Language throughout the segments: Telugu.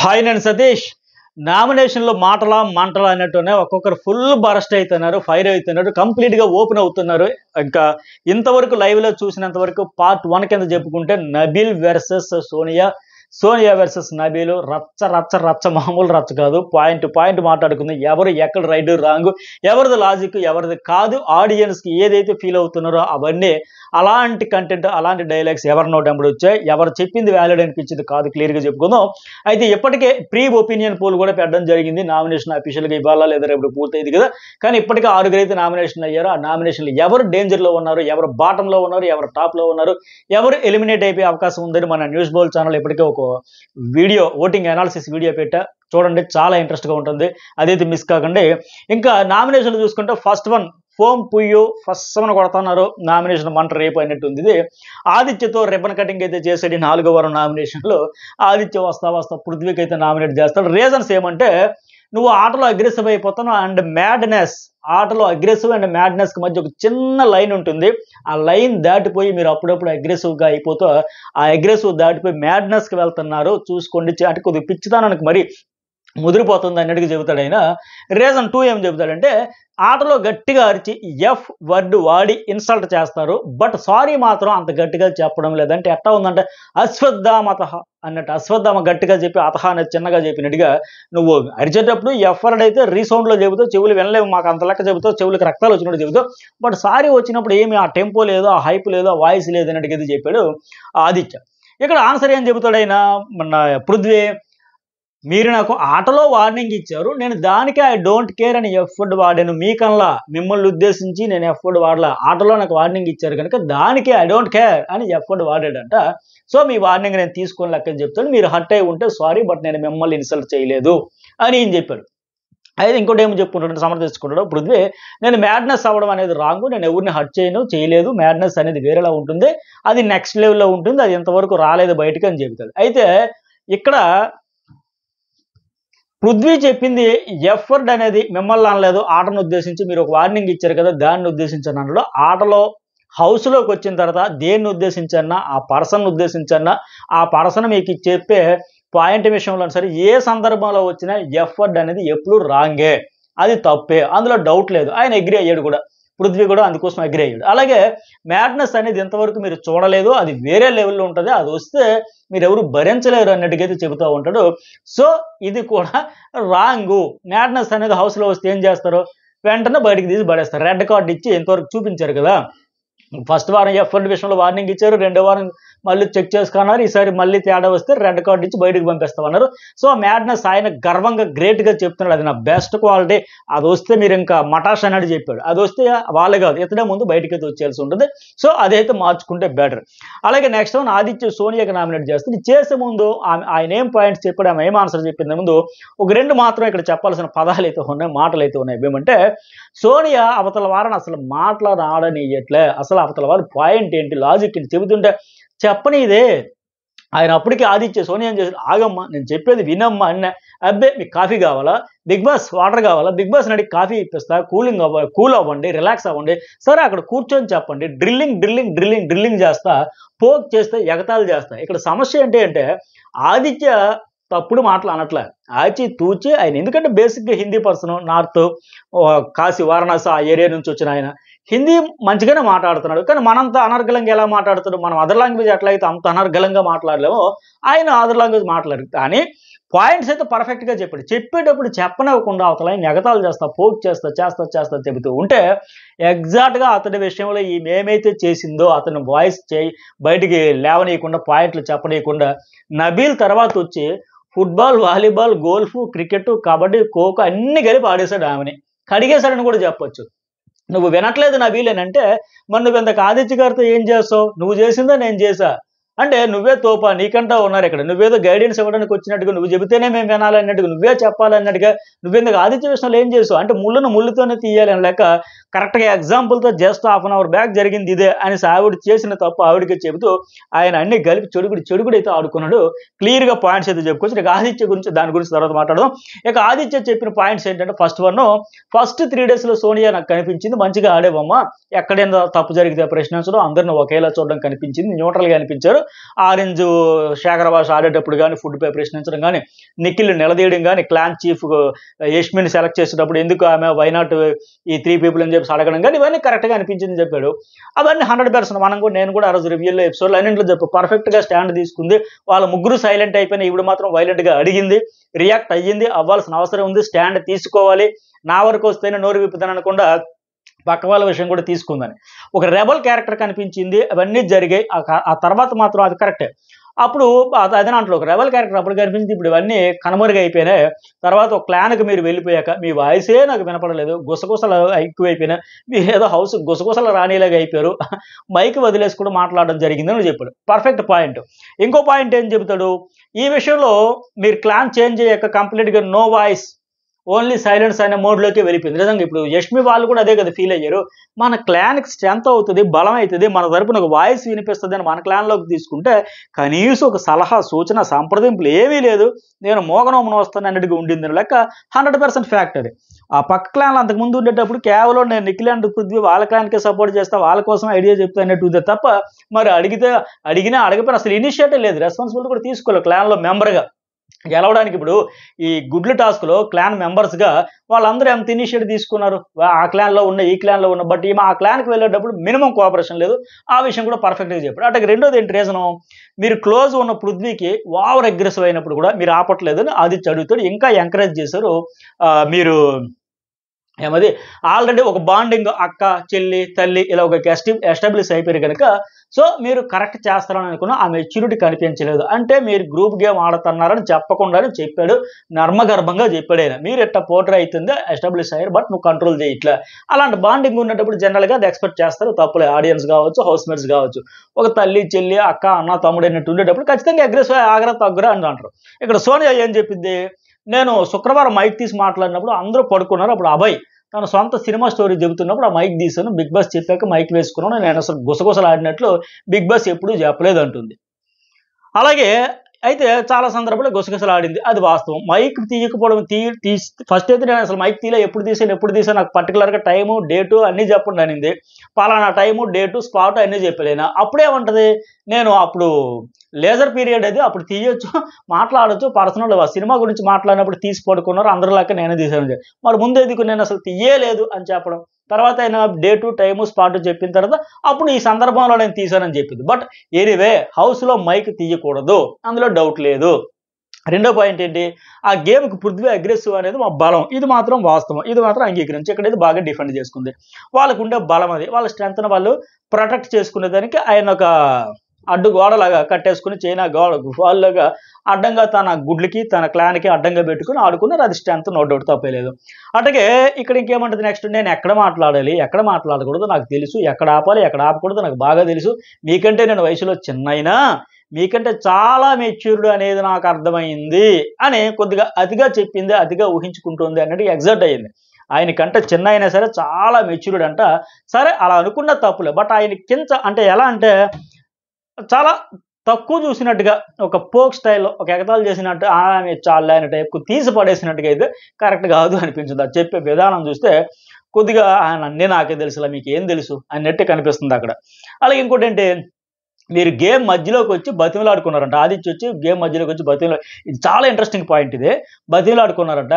హాయ్ నేను సతీష్ నామినేషన్లో మాటలా మంటలా అన్నట్టునే ఒక్కొక్కరు ఫుల్ బరస్ట్ అవుతున్నారు ఫైర్ అవుతున్నారు కంప్లీట్గా ఓపెన్ అవుతున్నారు ఇంకా ఇంతవరకు లైవ్లో చూసినంత వరకు పార్ట్ వన్ కింద చెప్పుకుంటే నబీల్ వెర్సెస్ సోనియా సోనియా వెర్సెస్ నబీలు రచ్చ రచ్చ రచ్చ మామూలు రచ్చ కాదు పాయింట్ పాయింట్ మాట్లాడుకుంది ఎవరు ఎక్కడ రైడ్ రాంగ్ ఎవరిది లాజిక్ ఎవరిది కాదు ఆడియన్స్కి ఏదైతే ఫీల్ అవుతున్నారో అవన్నీ అలాంటి కంటెంట్ అలాంటి డైలాగ్స్ ఎవరి నోటంబడి వచ్చాయి ఎవరు చెప్పింది వ్యాలిడ్ అనిపించింది కాదు క్లియర్గా చెప్పుకుందాం అయితే ఇప్పటికే ప్రీ ఒపీనియన్ పోల్ కూడా పెట్టడం జరిగింది నామినేషన్ అఫీషియల్గా ఇవ్వాలా లేదా రేపు పూర్తయింది కదా కానీ ఇప్పటికే ఆరుగురు అయితే నామినేషన్ అయ్యారు ఆ నామినేషన్లు ఎవరు డేంజర్లో ఉన్నారు ఎవరు బాటంలో ఉన్నారు ఎవరు టాప్లో ఉన్నారు ఎవరు ఎలిమినేట్ అయిపోయే అవకాశం ఉందని మన న్యూస్ బోల్ ఛానల్ ఇప్పటికే ఒక వీడియో ఓటింగ్ అనాలిసిస్ వీడియో పెట్టా చూడండి చాలా ఇంట్రెస్ట్గా ఉంటుంది అదైతే మిస్ కాకండి ఇంకా నామినేషన్లు చూసుకుంటే ఫస్ట్ వన్ ఫోమ్ ఫస్ట్ ఫస్సమని కొడుతున్నారు నామినేషన్ మంట రేపు అయినట్టుంది ఇది ఆదిత్యతో రిబన్ కటింగ్ అయితే చేసేది నాలుగో వారం నామినేషన్లో ఆదిత్య వస్తా వస్తా పృథ్వీకి అయితే నామినేట్ చేస్తాడు రీజన్స్ ఏమంటే నువ్వు ఆటలో అగ్రెసివ్ అయిపోతున్నావు అండ్ మ్యాడ్నెస్ ఆటలో అగ్రెసివ్ అండ్ మ్యాడ్నెస్కి మధ్య ఒక చిన్న లైన్ ఉంటుంది ఆ లైన్ దాటిపోయి మీరు అప్పుడప్పుడు అగ్రెసివ్గా అయిపోతూ ఆ అగ్రెసివ్ దాటిపోయి మ్యాడ్నెస్కి వెళ్తున్నారు చూసుకోండి అంటే కొద్దిగా పిచ్చిదానానికి మరి ముదిరిపోతుంది అన్నట్టుగా చెబుతాడు ఆయన రీజన్ టూ ఏం చెబుతాడంటే ఆటలో గట్టిగా అరిచి ఎఫ్ వర్డ్ వాడి ఇన్సల్ట్ చేస్తారు బట్ సారీ మాత్రం అంత గట్టిగా చెప్పడం లేదంటే ఎట్టా ఉందంటే అశ్వత్థామత అన్నట్టు అశ్వత్థామ గట్టిగా చెప్పి అతహ అనేది చిన్నగా చెప్పినట్టుగా నువ్వు అరిచేటప్పుడు ఎఫ్ వర్డ్ అయితే రీసౌండ్లో చెబుతావు చెవులు వినలేవు మాకు అంత లెక్క చెబుతావు చెవులకు రక్తాలు వచ్చినట్టు చెబుతావు బట్ సారీ వచ్చినప్పుడు ఏమి ఆ టెంపో లేదో ఆ హైప్ లేదో ఆ వాయిస్ అన్నట్టుగా చెప్పాడు ఆదిత్య ఇక్కడ ఆన్సర్ ఏం చెబుతాడైనా మన పృథ్వీ మీరు నాకు ఆటలో వార్నింగ్ ఇచ్చారు నేను దానికే ఐ డోంట్ కేర్ అని ఎఫ్ వర్డ్ వాడాను మీకల్లా మిమ్మల్ని ఉద్దేశించి నేను ఎఫ్ వర్డ్ వాడలా ఆటలో నాకు వార్నింగ్ ఇచ్చారు కనుక దానికే ఐ డోంట్ కేర్ అని ఎఫ్ వర్డ్ వాడాడంట సో మీ వార్నింగ్ నేను తీసుకొని లెక్కని చెప్తాను మీరు హర్ట్ అయి ఉంటే సారీ బట్ నేను మిమ్మల్ని ఇన్సల్ట్ చేయలేదు అని ఏం చెప్పాడు అయితే ఇంకోటి ఏమి చెప్పుకుంటాడు సమర్థించుకుంటాడు పృథ్వీ నేను మ్యాడ్నెస్ అవ్వడం అనేది రాంగు నేను ఎవరిని హర్ట్ చేయను చేయలేదు మ్యాడ్నెస్ అనేది వేరేలా ఉంటుంది అది నెక్స్ట్ లెవెల్లో ఉంటుంది అది ఇంతవరకు రాలేదు బయటకు అని చెబుతుంది అయితే ఇక్కడ పృథ్వీ చెప్పింది ఎఫర్డ్ అనేది మిమ్మల్ని అనలేదు ఆటను ఉద్దేశించి మీరు ఒక వార్నింగ్ ఇచ్చారు కదా దాన్ని ఉద్దేశించిన అనలో ఆటలో హౌస్లోకి వచ్చిన తర్వాత దేన్ని ఉద్దేశించన్నా ఆ పర్సన్ ఉద్దేశించన్నా ఆ పర్సన్ మీకు చెప్పే పాయింట్ విషయంలో సరే ఏ సందర్భంలో వచ్చినా ఎఫర్డ్ అనేది ఎప్పుడు రాంగే అది తప్పే అందులో డౌట్ లేదు ఆయన అగ్రి అయ్యాడు కూడా పృథ్వీ కూడా అందుకోసం అగ్రి అయ్యాడు అలాగే మ్యాడ్నెస్ అనేది ఇంతవరకు మీరు చూడలేదు అది వేరే లెవెల్లో ఉంటుంది అది వస్తే మీరు ఎవరు భరించలేరు అన్నట్టుగైతే చెబుతూ ఉంటాడు సో ఇది కూడా రాంగు మ్యాడ్నెస్ అనేది హౌస్లో వస్తే ఏం చేస్తారు వెంటనే బయటికి తీసి పడేస్తారు రెడ్ కార్డు ఇచ్చి ఇంతవరకు చూపించారు కదా ఫస్ట్ వారం ఎఫ్ విషయంలో వార్నింగ్ ఇచ్చారు రెండో వారం మళ్ళీ చెక్ చేసుకున్నారు ఈసారి మళ్ళీ తేడా వస్తే రెడ్ కార్డు ఇచ్చి బయటకు పంపిస్తామన్నారు సో మ్యాడ్నెస్ ఆయన గర్వంగా గ్రేట్గా చెప్తున్నాడు అది నా బెస్ట్ క్వాలిటీ అది వస్తే మీరు ఇంకా మటాష్ అన్నట్టు చెప్పాడు అది వస్తే వాళ్ళు కాదు ఇతడే ముందు బయటకి అయితే వచ్చేయాల్సి ఉంటుంది సో అదైతే మార్చుకుంటే బెటర్ అలాగే నెక్స్ట్ వన్ ఆదిత్య సోనియాకి నామినేట్ చేస్తుంది చేసే ముందు ఆమె ఆయన ఏం పాయింట్స్ చెప్పాడు ఆమె ఏం ఆన్సర్ చెప్పింది ముందు ఒక రెండు మాత్రం ఇక్కడ చెప్పాల్సిన పదాలు అయితే ఉన్నాయి మాటలు అయితే ఉన్నాయి ఏమంటే సోనియా అవతల వారని అసలు మాట్లాడని అసలు అవతల వారి పాయింట్ ఏంటి లాజిక్ ఏంటి చెబుతుంటే చెప్పని ఇదే ఆయన అప్పటికే ఆదిత్య సోనియా చేసి ఆగమ్మా నేను చెప్పేది వినమ్మా అన్న అబ్బే మీకు కాఫీ కావాలా బిగ్ బాస్ వాటర్ కావాలా బిగ్ బాస్ నడికి కాఫీ ఇప్పిస్తా కూలింగ్ అవ్వ కూల్ అవ్వండి రిలాక్స్ అవ్వండి సరే అక్కడ కూర్చొని చెప్పండి డ్రిల్లింగ్ డ్రిల్లింగ్ డ్రిల్లింగ్ డ్రిల్లింగ్ చేస్తా పోక్ చేస్తే ఎగతాలు చేస్తా ఇక్కడ సమస్య ఏంటి అంటే ఆదిత్య తప్పుడు మాటలు అనట్లే ఆచి తూచి ఆయన ఎందుకంటే బేసిక్గా హిందీ పర్సన్ నార్త్ కాశీ వారణాసి ఆ ఏరియా నుంచి వచ్చిన ఆయన హిందీ మంచిగానే మాట్లాడుతున్నాడు కానీ మనంత అనర్గలంగా ఎలా మాట్లాడుతున్నాడు మనం అదర్ లాంగ్వేజ్ ఎట్లయితే అంత అనర్గలంగా మాట్లాడలేమో ఆయన అదర్ లాంగ్వేజ్ మాట్లాడు కానీ పాయింట్స్ అయితే పర్ఫెక్ట్గా చెప్పాడు చెప్పేటప్పుడు చెప్పనివ్వకుండా అవతల ఎగతాలు చేస్తా పోక్ చేస్తా చేస్తా చేస్తా చెబుతూ ఉంటే ఎగ్జాక్ట్గా అతని విషయంలో ఈ మేమైతే చేసిందో అతని వాయిస్ చేయి బయటికి లేవనీయకుండా పాయింట్లు చెప్పనీయకుండా నబీల్ తర్వాత వచ్చి football volleyball golf cricket kabaddi kho kho అన్ని కలిపి ఆడేశాడు ఆమెని కడిగేశాడని కూడా చెప్పొచ్చు నువ్వు వినట్లేదు నా వీలేనంటే మరి నువ్వు ఇంతకు ఆదిత్య గారితో ఏం చేస్తావు నువ్వు చేసిందా నేను చేశా అంటే నువ్వే తోపా నీకంటా ఉన్నారు ఇక్కడ నువ్వేదో గైడెన్స్ ఇవ్వడానికి వచ్చినట్టుగా నువ్వు చెబితేనే మేము వినాలన్నట్టుగా నువ్వే చెప్పాలన్నట్టుగా నువ్వెందుకు ఆదిత్య విషయంలో ఏం చేసావు అంటే ముళ్ళను ముళ్ళుతోనే తీయాలి అని లేక కరెక్ట్గా ఎగ్జాంపుల్తో just half an hour back జరిగింది ఇదే అని ఆవిడ చేసిన తప్పు ఆవిడకి చెబుతూ ఆయన అన్ని కలిపి చెడుగుడు చెడుగుడు అయితే ఆడుకున్నాడు క్లియర్గా పాయింట్స్ అయితే చెప్పుకోవచ్చు ఇక ఆదిత్య గురించి దాని గురించి తర్వాత మాట్లాడదాం ఇక ఆదిత్య చెప్పిన పాయింట్స్ ఏంటంటే ఫస్ట్ వన్ ఫస్ట్ త్రీ డేస్లో సోనియా నాకు కనిపించింది మంచిగా ఆడేవమ్మ ఎక్కడైనా తప్పు జరిగితే ప్రశ్నించడం అందరిని ఒకేలా చూడడం కనిపించింది న్యూట్రల్గా అనిపించారు ఆరెంజ్ శేఖర్ భాష ఆడేటప్పుడు కానీ ఫుడ్పై ప్రశ్నించడం కానీ నిఖిల్ నిలదీయడం కానీ క్లాన్ చీఫ్ యష్మిని సెలెక్ట్ చేసేటప్పుడు ఎందుకు ఆమె వైనాట్ uh, ఈ త్రీ పీపుల్ అని చెప్పి అడగడం కానీ ఇవన్నీ కరెక్ట్గా అనిపించింది చెప్పాడు అవన్నీ హండ్రెడ్ పర్సెంట్ మనం కూడా నేను కూడా ఆ రోజు రివ్యూలో ఎపిసోడ్లో అన్నింటిలో చెప్పు పర్ఫెక్ట్గా స్టాండ్ తీసుకుంది వాళ్ళ ముగ్గురు సైలెంట్ అయిపోయిన ఇవిడు మాత్రం వైలెంట్గా అడిగింది రియాక్ట్ అయ్యింది అవ్వాల్సిన అవసరం ఉంది స్టాండ్ తీసుకోవాలి నా వరకు వస్తేనే నోరు విప్పుతాను అనకుండా పక్క వాళ్ళ విషయం కూడా తీసుకుందని ఒక రెబల్ క్యారెక్టర్ కనిపించింది అవన్నీ జరిగాయి ఆ తర్వాత మాత్రం అది కరెక్టే అప్పుడు అదే దాంట్లో ఒక రెబల్ క్యారెక్టర్ అప్పుడు కనిపించింది ఇప్పుడు ఇవన్నీ కనుమరుగైపోయినాయి తర్వాత ఒక క్లాన్కి మీరు వెళ్ళిపోయాక మీ వాయిసే నాకు వినపడలేదు గుసగుసలు ఎక్కువైపోయినాయి మీరు ఏదో హౌస్ గుసగుసలు రానిలాగా అయిపోయారు మైక్ వదిలేసి కూడా మాట్లాడడం జరిగిందని చెప్పాడు పర్ఫెక్ట్ పాయింట్ ఇంకో పాయింట్ ఏం చెబుతాడు ఈ విషయంలో మీరు క్లాన్ చేంజ్ అయ్యాక కంప్లీట్గా నో వాయిస్ ఓన్లీ సైలెన్స్ అనే మోడ్లోకి వెళ్ళిపోయింది నిజంగా ఇప్పుడు యష్మి వాళ్ళు కూడా అదే కదా ఫీల్ అయ్యారు మన క్లాన్కి స్ట్రెంత్ అవుతుంది బలం అవుతుంది మన తరపున ఒక వాయిస్ వినిపిస్తుంది అని మన క్లాన్లోకి తీసుకుంటే కనీసం ఒక సలహా సూచన సంప్రదింపులు ఏమీ లేదు నేను మోగనోమను వస్తాను అన్నట్టుగా ఉండింది లెక్క హండ్రెడ్ పర్సెంట్ ఫ్యాక్ట్ అది ఆ పక్క క్లాన్లు అంతకుముందు ఉండేటప్పుడు కేవలం నేను నిఖిల్ పృథ్వీ వాళ్ళ క్లాన్కే సపోర్ట్ చేస్తా వాళ్ళ కోసం ఐడియా చెప్తా అన్నట్టు తప్ప మరి అడిగితే అడిగినా అడగపోయినా అసలు ఇనిషియేటివ్ లేదు రెస్పాన్సిబిలిటీ కూడా తీసుకోలేదు క్లాన్లో మెంబర్గా గెలవడానికి ఇప్పుడు ఈ గుడ్లు టాస్క్లో క్లాన్ మెంబర్స్గా వాళ్ళందరూ ఎంత ఇనిషియేటివ్ తీసుకున్నారు ఆ క్లాన్లో ఉన్న ఈ క్లాన్లో ఉన్న బట్ ఈమె ఆ క్లాన్కి వెళ్ళేటప్పుడు మినిమం కోఆపరేషన్ లేదు ఆ విషయం కూడా పర్ఫెక్ట్గా చెప్పారు అటు రెండోది ఏంటి రీజను మీరు క్లోజ్ ఉన్న పృథ్వీకి ఓవర్ అగ్రెసివ్ అయినప్పుడు కూడా మీరు ఆపట్లేదు అది చదువుతాడు ఇంకా ఎంకరేజ్ చేశారు మీరు ఏమది ఆల్రెడీ ఒక బాండింగ్ అక్క చెల్లి తల్లి ఇలా ఒక ఎస్టాబ్లిష్ అయిపోయారు కనుక సో మీరు కరెక్ట్ చేస్తారని అనుకున్న ఆ మెచ్యూరిటీ కనిపించలేదు అంటే మీరు గ్రూప్ గేమ్ ఆడుతున్నారని చెప్పకుండానే చెప్పాడు నర్మగర్భంగా చెప్పాడు ఆయన మీరు ఎట్ట పోటర్ అవుతుందో ఎస్టాబ్లిష్ అయ్యారు బట్ నువ్వు కంట్రోల్ చేయట్లే అలాంటి బాండింగ్ ఉన్నప్పుడు జనరల్గా అది ఎక్స్పెక్ట్ చేస్తారు తప్పులే ఆడియన్స్ కావచ్చు హౌస్ మేట్స్ కావచ్చు ఒక తల్లి చెల్లి అక్క అన్న తమ్ముడు అన్నట్టు ఉండేటప్పుడు ఖచ్చితంగా అగ్రెసివ్ ఆగ్రహ తగ్గురా అని అంటారు ఇక్కడ సోనియా ఏం చెప్పింది నేను శుక్రవారం మైక్ తీసి మాట్లాడినప్పుడు అందరూ పడుకున్నారు అప్పుడు అభయ్ తన సొంత సినిమా స్టోరీ చెబుతున్నప్పుడు ఆ మైక్ తీసాను బిగ్ బాస్ చెప్పాక మైక్ వేసుకున్నాను నేను అసలు ఆడినట్లు బిగ్ బాస్ ఎప్పుడూ చెప్పలేదు అంటుంది అలాగే అయితే చాలా సందర్భాల్లో ఆడింది అది వాస్తవం మైక్ తీయకపోవడం తీ తీ ఫస్ట్ అయితే నేను అసలు మైక్ తీలే ఎప్పుడు తీసాను ఎప్పుడు తీసాను నాకు పర్టికులర్గా టైము డేటు అన్నీ చెప్పండి అనింది పలానా టైము డేటు స్పాట్ అన్నీ చెప్పలేను అప్పుడేమంటది నేను అప్పుడు లేజర్ పీరియడ్ అది అప్పుడు తీయొచ్చు మాట్లాడచ్చు పర్సనల్ సినిమా గురించి మాట్లాడినప్పుడు తీసి పడుకున్నారు అందరిలాగా నేనే తీసాను మరి ముందు ఎందుకు నేను అసలు తీయలేదు అని చెప్పడం తర్వాత ఆయన డేటు టైము స్పాటు చెప్పిన తర్వాత అప్పుడు ఈ సందర్భంలో నేను తీశానని చెప్పింది బట్ ఎనీవే హౌస్లో మైక్ తీయకూడదు అందులో డౌట్ లేదు రెండో పాయింట్ ఏంటి ఆ గేమ్కి పృథ్వీ అగ్రెసివ్ అనేది మా బలం ఇది మాత్రం వాస్తవం ఇది మాత్రం అంగీకరించి ఇక్కడ ఇది బాగా డిఫెండ్ చేసుకుంది వాళ్ళకు ఉండే బలం అది వాళ్ళ స్ట్రెంత్ను వాళ్ళు ప్రొటెక్ట్ చేసుకునేదానికి ఆయన ఒక అడ్డు గోడలాగా కట్టేసుకుని చైనా గోడ గుహాల్లోగా అడ్డంగా తన గుడ్లకి తన క్లాన్కి అడ్డంగా పెట్టుకుని ఆడుకున్నారు అది స్ట్రెంత్ నో డౌట్ తప్పలేదు అట్లాగే ఇక్కడ ఇంకేమంటుంది నెక్స్ట్ నేను ఎక్కడ మాట్లాడాలి ఎక్కడ మాట్లాడకూడదు నాకు తెలుసు ఎక్కడ ఆపాలి ఎక్కడ ఆపకూడదు నాకు బాగా తెలుసు మీకంటే నేను వయసులో చిన్నైనా మీకంటే చాలా మెచ్యూర్డ్ అనేది నాకు అర్థమైంది అని కొద్దిగా అతిగా చెప్పింది అతిగా ఊహించుకుంటుంది అన్నట్టు ఎగ్జర్ట్ అయ్యింది ఆయన కంటే చిన్న అయినా సరే చాలా మెచ్యూర్డ్ అంట సరే అలా అనుకున్న తప్పులే బట్ ఆయన కింద అంటే ఎలా అంటే చాలా తక్కువ చూసినట్టుగా ఒక పోక్ స్టైల్లో ఒక ఎగతాలు చేసినట్టు ఆమె చాలా అనే టైప్కు తీసి పడేసినట్టుగా అయితే కరెక్ట్ కాదు అనిపించింది అది చెప్పే విధానం చూస్తే కొద్దిగా ఆయన అన్నీ నాకే తెలుసులా మీకు ఏం తెలుసు అన్నట్టే కనిపిస్తుంది అక్కడ అలాగే ఇంకోటి ఏంటి మీరు గేమ్ మధ్యలోకి వచ్చి బతిమలాడుకున్నారంట ఆదిత్య వచ్చి గేమ్ మధ్యలోకి వచ్చి బతిమలా ఇది చాలా ఇంట్రెస్టింగ్ పాయింట్ ఇది ఆడుకున్నారంట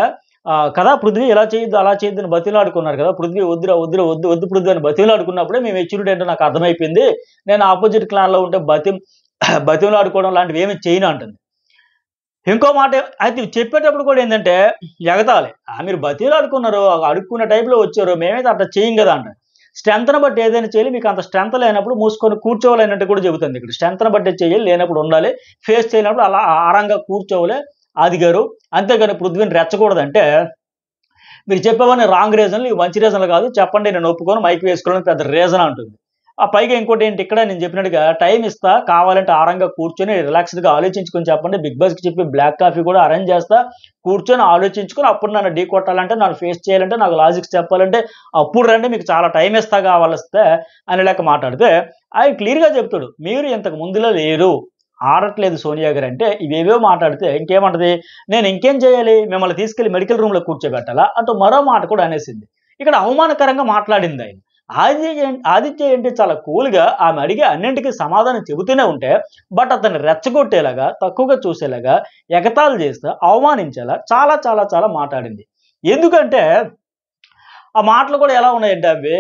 కదా పృథ్వీ ఎలా చేయొద్దు అలా అని బతిలాడుకున్నారు కదా పృథ్వీ వద్దురా వద్దురా వద్దు వద్దు పృథ్వీ అని బతిలాడుకున్నప్పుడే మేము మెచ్యూరిటీ అంటే నాకు అర్థమైపోయింది నేను ఆపోజిట్ క్లాన్లో ఉంటే బతి బతిలాడుకోవడం లాంటివి ఏమి చేయను అంటుంది ఇంకో మాట అయితే చెప్పేటప్పుడు కూడా ఏంటంటే ఎగతాలి మీరు బతిలాడుకున్నారు అడుక్కున్న టైప్లో వచ్చారు మేమైతే అట్లా చేయం కదా అంటారు స్ట్రెంత్ను బట్టి ఏదైనా చేయాలి మీకు అంత స్ట్రెంత్ లేనప్పుడు మూసుకొని కూర్చోవాలి అన్నట్టు కూడా చెబుతుంది ఇక్కడ స్ట్రెంత్ను బట్టి చేయాలి లేనప్పుడు ఉండాలి ఫేస్ చేయనప్పుడు అలా ఆరంగా కూర్చోవాలి ఆది గారు అంతేగాని పృథ్వీని రెచ్చకూడదంటే మీరు చెప్పేవన్నీ రాంగ్ రీజన్లు ఇవి మంచి రీజన్లు కాదు చెప్పండి నేను ఒప్పుకొని మైక్ వేసుకోవడం పెద్ద రీజన్ అంటుంది ఆ పైగా ఇంకోటి ఏంటి ఇక్కడ నేను చెప్పినట్టుగా టైం ఇస్తా కావాలంటే ఆరంగా కూర్చొని రిలాక్స్డ్గా ఆలోచించుకొని చెప్పండి బిగ్ బాస్కి చెప్పి బ్లాక్ కాఫీ కూడా అరేంజ్ చేస్తా కూర్చొని ఆలోచించుకొని అప్పుడు నన్ను ఢీ కొట్టాలంటే నన్ను ఫేస్ చేయాలంటే నాకు లాజిక్స్ చెప్పాలంటే అప్పుడు రండి మీకు చాలా టైం ఇస్తా కావాలిస్తే అని లెక్క మాట్లాడితే ఆయన క్లియర్గా చెప్తాడు మీరు ఇంతకు ముందులో లేరు ఆడట్లేదు సోనియా గారు అంటే ఇవేవో మాట్లాడితే ఇంకేమంటది నేను ఇంకేం చేయాలి మిమ్మల్ని తీసుకెళ్లి మెడికల్ రూమ్లో కూర్చోబెట్టాలా అంటూ మరో మాట కూడా అనేసింది ఇక్కడ అవమానకరంగా మాట్లాడింది ఆయన ఆదిత్య ఆదిత్య ఏంటి చాలా కూల్గా ఆమె అడిగి అన్నింటికీ సమాధానం చెబుతూనే ఉంటే బట్ అతన్ని రెచ్చగొట్టేలాగా తక్కువగా చూసేలాగా ఎగతాలు చేస్తూ అవమానించేలా చాలా చాలా చాలా మాట్లాడింది ఎందుకంటే ఆ మాటలు కూడా ఎలా ఉన్నాయంటే అవి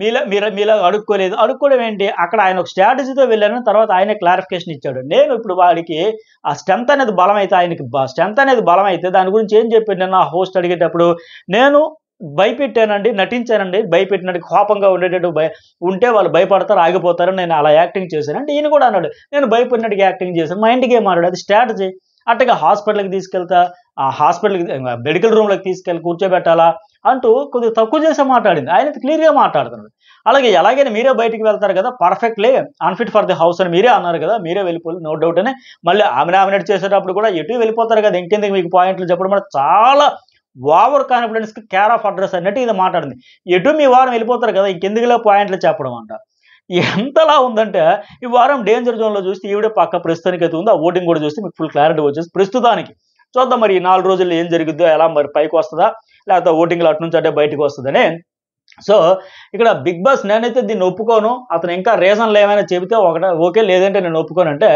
మీలో మీరు మీలో అడుక్కోలేదు అడుక్కోవడం ఏంటి అక్కడ ఆయన ఒక స్ట్రాటజీతో వెళ్ళాను తర్వాత ఆయనే క్లారిఫికేషన్ ఇచ్చాడు నేను ఇప్పుడు వాడికి ఆ స్ట్రెంత్ అనేది బలం అయితే ఆయనకి స్ట్రెంత్ అనేది బలం అయితే దాని గురించి ఏం చెప్పాను నేను ఆ హోస్ట్ అడిగేటప్పుడు నేను భయపెట్టానండి నటించానండి భయపెట్టినట్టు కోపంగా ఉండేటట్టు భయ ఉంటే వాళ్ళు భయపడతారు ఆగిపోతారు నేను అలా యాక్టింగ్ చేశాను అంటే ఈయన కూడా అన్నాడు నేను భయపడినట్టుగా యాక్టింగ్ చేశాను మా ఇంటికి ఏమన్నాడు అది స్ట్రాటజీ అట్టగా హాస్పిటల్కి తీసుకెళ్తా ఆ హాస్పిటల్కి మెడికల్ రూమ్లోకి తీసుకెళ్ళి కూర్చోబెట్టాలా అంటూ కొద్దిగా తక్కువ చేసే మాట్లాడింది ఆయన క్లియర్గా మాట్లాడుతున్నాడు అలాగే ఎలాగైనా మీరే బయటికి వెళ్తారు కదా perfectly unfit for the house అని మీరే అన్నారు కదా మీరే వెళ్ళిపోయి నో డౌట్ అని మళ్ళీ ఆమె నామినేట్ చేసేటప్పుడు కూడా ఎటు వెళ్ళిపోతారు కదా ఇంకెందుకు మీకు పాయింట్లు చెప్పడం చాలా ఓవర్ కాన్ఫిడెన్స్కి కేర్ ఆఫ్ అడ్రస్ అన్నట్టు ఇది మాట్లాడింది ఎటు మీ వారం వెళ్ళిపోతారు కదా ఇంకెందుకులా పాయింట్లు చెప్పడం అంట ఎంతలా ఉందంటే ఈ వారం డేంజర్ జోన్లో చూస్తే ఈవిడే పక్క ప్రస్తుతానికి అయితే ఉంది ఆ ఓటింగ్ కూడా చూస్తే మీకు ఫుల్ క్లారిటీ వచ్చేసి ప్రస్తుతానికి చూద్దాం మరి ఈ నాలుగు రోజుల్లో ఏం జరుగుద్దో ఎలా మరి పైకి వస్తుందా లేకపోతే ఓటింగ్ అటు నుంచి అంటే బయటకు వస్తుందని సో ఇక్కడ బిగ్ బాస్ నేనైతే దీన్ని ఒప్పుకోను అతను ఇంకా రీజన్లు ఏమైనా చెబితే ఒకట ఓకే లేదంటే నేను ఒప్పుకోను అంటే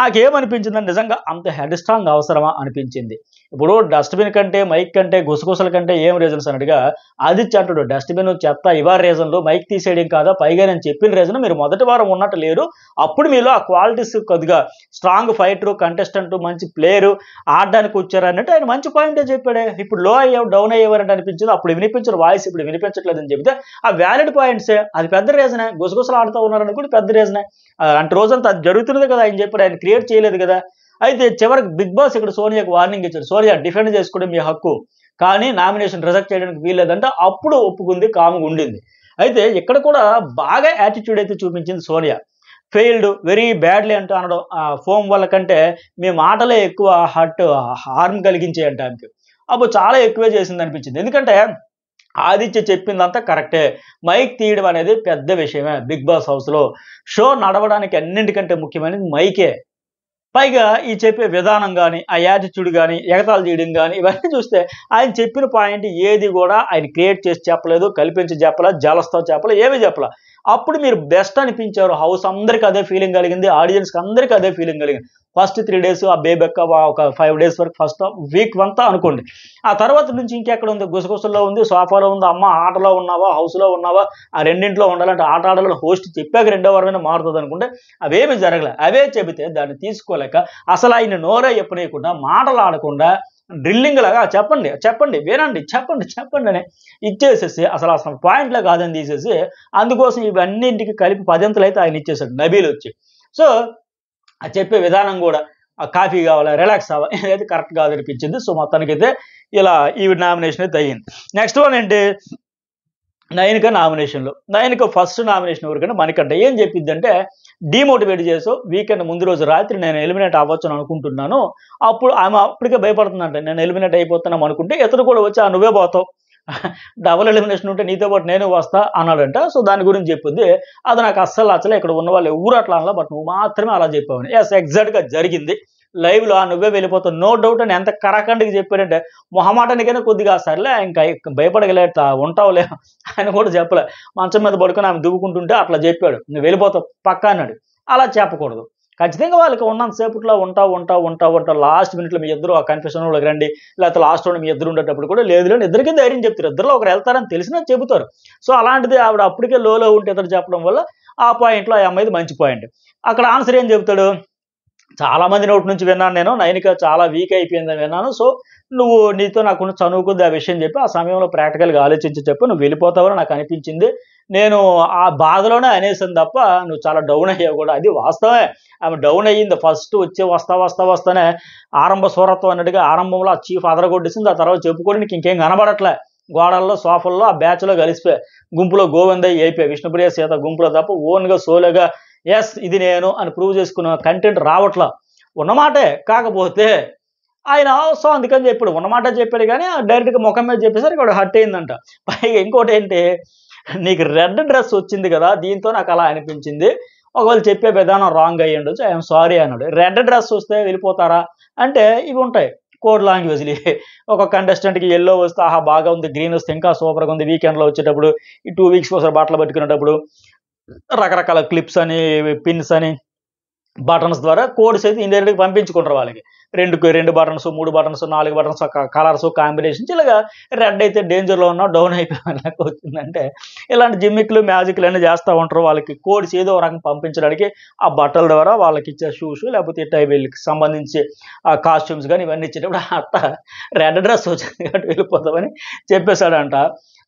నాకేమనిపించిందని నిజంగా అంత హెడ్ స్ట్రాంగ్ అవసరమా అనిపించింది ఇప్పుడు డస్ట్బిన్ కంటే మైక్ కంటే గుసగుసల కంటే ఏం రీజన్స్ అన్నట్టుగా ఆదిత్య అంటాడు డస్ట్బిన్ చెత్త ఇవా రీజన్లు మైక్ తీసేయడం కాదా పైగా నేను చెప్పిన రీజన్ మీరు మొదటి వారం ఉన్నట్టు లేరు అప్పుడు మీలో ఆ క్వాలిటీస్ కొద్దిగా స్ట్రాంగ్ ఫైటరు కంటెస్టెంట్ మంచి ప్లేయరు ఆడడానికి వచ్చారు అన్నట్టు ఆయన మంచి పాయింటే చెప్పాడే ఇప్పుడు లో అయ్యావు డౌన్ అయ్యేవారంటే అనిపించింది అప్పుడు వినిపించిన వాయిస్ ఇప్పుడు వినిపించట్లేదని చెప్తే ఆ వ్యాలిడ్ పాయింట్సే అది పెద్ద రీజనే గుసగుసలు ఆడుతూ ఉన్నారని కూడా పెద్ద రీజనే అంటే రోజంతా అది జరుగుతున్నది కదా ఆయన చెప్పాడు ఆయన క్రియేట్ చేయలేదు కదా అయితే చివరికి బిగ్ బాస్ ఇక్కడ సోనియాకు వార్నింగ్ ఇచ్చాడు సోనియా డిఫెండ్ చేసుకోవడం మీ హక్కు కానీ నామినేషన్ రిజెక్ట్ చేయడానికి వీల్లేదంటే అప్పుడు ఒప్పుకుంది కాముగా ఉండింది అయితే ఇక్కడ కూడా బాగా యాటిట్యూడ్ అయితే చూపించింది సోనియా ఫెయిల్డ్ వెరీ బ్యాడ్లీ అంటూ అనడం ఫోమ్ వల్ల కంటే మీ మాటలే ఎక్కువ హర్ట్ హార్మ్ కలిగించే అంటానికి అప్పుడు చాలా ఎక్కువే చేసింది అనిపించింది ఎందుకంటే ఆదిత్య చెప్పిందంతా కరెక్టే మైక్ తీయడం అనేది పెద్ద విషయమే బిగ్ బాస్ హౌస్లో షో నడవడానికి అన్నింటికంటే ముఖ్యమైనది మైకే పైగా ఈ చెప్పే విధానం కానీ ఆ యాటిట్యూడ్ కానీ ఎగతాలు చేయడం కానీ ఇవన్నీ చూస్తే ఆయన చెప్పిన పాయింట్ ఏది కూడా ఆయన క్రియేట్ చేసి చెప్పలేదు కల్పించి చెప్పలే జలస్తో చెప్పలే ఏమీ చెప్పలా అప్పుడు మీరు బెస్ట్ అనిపించారు హౌస్ అందరికీ అదే ఫీలింగ్ కలిగింది ఆడియన్స్కి అందరికీ అదే ఫీలింగ్ కలిగింది ఫస్ట్ త్రీ డేస్ ఆ బేబెక్క ఒక ఫైవ్ డేస్ వరకు ఫస్ట్ వీక్ అంతా అనుకోండి ఆ తర్వాత నుంచి ఇంకెక్కడ ఉంది గుసగుసల్లో ఉంది సోఫాలో ఉంది అమ్మ ఆటలో ఉన్నావా హౌస్లో ఉన్నావా ఆ రెండింట్లో ఉండాలంటే ఆట ఆడాలని హోస్ట్ చెప్పాక రెండో వారమైనా మారుతుంది అనుకుంటే అవేమి జరగలే అవే చెబితే దాన్ని తీసుకోలేక అసలు ఆయన నోరే చెప్పనీయకుండా మాటలు ఆడకుండా డ్రిల్లింగ్ లాగా చెప్పండి చెప్పండి వినండి చెప్పండి చెప్పండి అని ఇచ్చేసేసి అసలు అసలు పాయింట్లో కాదని తీసేసి అందుకోసం ఇవన్నింటికి కలిపి పదింతలు అయితే ఆయన ఇచ్చేసాడు నబీలు వచ్చి సో చెప్పే విధానం కూడా కాఫీ కావాలా రిలాక్స్ అవ్వాలి ఇదైతే కరెక్ట్ కాదు అనిపించింది సో మొత్తానికైతే ఇలా ఈ నామినేషన్ అయితే అయ్యింది నెక్స్ట్ వన్ ఏంటి నయనిక నామినేషన్లు నయనిక ఫస్ట్ నామినేషన్ ఎవరికంటే మనకంటే ఏం చెప్పిందంటే డిమోటివేట్ చేసో వీకెండ్ ముందు రోజు రాత్రి నేను ఎలిమినేట్ అవ్వచ్చు అని అనుకుంటున్నాను అప్పుడు ఆమె అప్పటికే భయపడుతుందంట నేను ఎలిమినేట్ అయిపోతున్నాం అనుకుంటే ఇతను కూడా వచ్చి ఆ నువ్వే పోతావు డబుల్ ఎలిమినేషన్ ఉంటే నీతో పాటు నేను వస్తా అన్నాడంట సో దాని గురించి చెప్పింది అది నాకు అస్సలు అసలు ఇక్కడ ఉన్న వాళ్ళు ఎవరు అట్లా అనలా బట్ నువ్వు మాత్రమే అలా చెప్పావు ఎస్ ఎగ్జాక్ట్గా జరిగింది లైవ్లో నువ్వే వెళ్ళిపోతావు నో డౌట్ అని ఎంత కరాఖండికి చెప్పారంటే మొహమాటానికైనా కొద్దిగా సర్లే ఇంకా భయపడగలే ఉంటావులే అని కూడా చెప్పలే మంచం మీద పడుకొని ఆమె దువ్వుకుంటుంటే అట్లా చెప్పాడు నువ్వు వెళ్ళిపోతావు పక్క అన్నాడు అలా చెప్పకూడదు ఖచ్చితంగా వాళ్ళకి ఉన్నంత సేపట్లో ఉంటావు ఉంటావు ఉంటావు ఉంటావు లాస్ట్ మినిట్లో మీ ఇద్దరు ఆ కన్ఫ్యూషన్లోకి రండి లేకపోతే లాస్ట్ రోడ్ మీ ఇద్దరు ఉండేటప్పుడు కూడా లేదు లేని ఇద్దరికీ ధైర్యం చెప్తారు ఇద్దరులో ఒకరు వెళ్తారని తెలిసినా చెబుతారు సో అలాంటిది ఆవిడ అప్పటికే లోలో ఉంటే ఇద్దరు చెప్పడం వల్ల ఆ పాయింట్లో ఆ అమ్మాయిది మంచి పాయింట్ అక్కడ ఆన్సర్ ఏం చెబుతాడు చాలా మంది నోటి నుంచి విన్నాను నేను నైనిక చాలా వీక్ అయిపోయిందని విన్నాను సో నువ్వు నీతో నాకు చనువుకుంది ఆ విషయం చెప్పి ఆ సమయంలో ప్రాక్టికల్గా ఆలోచించి చెప్పు నువ్వు వెళ్ళిపోతావని నాకు అనిపించింది నేను ఆ బాధలోనే అనేసాను తప్ప నువ్వు చాలా డౌన్ అయ్యావు కూడా అది వాస్తవమే ఆమె డౌన్ అయ్యింది ఫస్ట్ వచ్చే వస్తా వస్తా వస్తానే ఆరంభ స్వరత్వం అన్నట్టుగా ఆరంభంలో ఆ చీఫ్ అదరగొడ్డేసింది ఆ తర్వాత చెప్పుకొని నీకు ఇంకేం కనబడట్లే గోడల్లో సోఫల్లో ఆ బ్యాచ్లో కలిసిపోయి గుంపులో గోవిందయ్య అయిపోయి విష్ణుప్రియ సీత గుంపులో తప్ప ఓన్గా సోలోగా ఎస్ ఇది నేను అని ప్రూవ్ చేసుకున్న కంటెంట్ రావట్లా ఉన్నమాటే కాకపోతే ఆయన సో అందుకని చెప్పాడు ఉన్నమాట చెప్పాడు కానీ డైరెక్ట్గా ముఖం మీద చెప్పేసరికి వాడు హట్ అయిందంట పైగా ఇంకోటి ఏంటి నీకు రెడ్ డ్రెస్ వచ్చింది కదా దీంతో నాకు అలా అనిపించింది ఒకవేళ చెప్పే విధానం రాంగ్ అయ్యి ఉండొచ్చు ఐఎమ్ సారీ అన్నాడు రెడ్ డ్రెస్ వస్తే వెళ్ళిపోతారా అంటే ఇవి ఉంటాయి కోడ్ లాంగ్వేజ్లు ఒక కంటెస్టెంట్కి ఎల్లో వస్తే ఆహా బాగా ఉంది గ్రీన్ వస్తే ఇంకా సూపర్గా ఉంది వీకెండ్లో వచ్చేటప్పుడు ఈ టూ వీక్స్ కోసం బట్టలు పట్టుకునేటప్పుడు రకరకాల క్లిప్స్ అని పిన్స్ అని బటన్స్ ద్వారా కోడ్స్ అయితే ఇండైరెక్ట్గా పంపించుకుంటారు వాళ్ళకి రెండు రెండు బటన్స్ మూడు బటన్స్ నాలుగు బటన్స్ కలర్స్ కాంబినేషన్స్ ఇలాగా రెడ్ అయితే డేంజర్లో ఉన్నా డౌన్ అయిపోయినాక వచ్చిందంటే ఇలాంటి జిమ్మిక్లు మ్యాజిక్లు అన్నీ చేస్తూ ఉంటారు వాళ్ళకి కోడ్స్ ఏదో రకం పంపించడానికి ఆ బట్టల ద్వారా వాళ్ళకి ఇచ్చే షూస్ లేకపోతే టై వీళ్ళకి సంబంధించి ఆ కాస్ట్యూమ్స్ కానీ ఇవన్నీ ఇచ్చినప్పుడు అత్త రెడ్ డ్రెస్ వచ్చింది కాబట్టి వెళ్ళిపోతామని చెప్పేశాడంట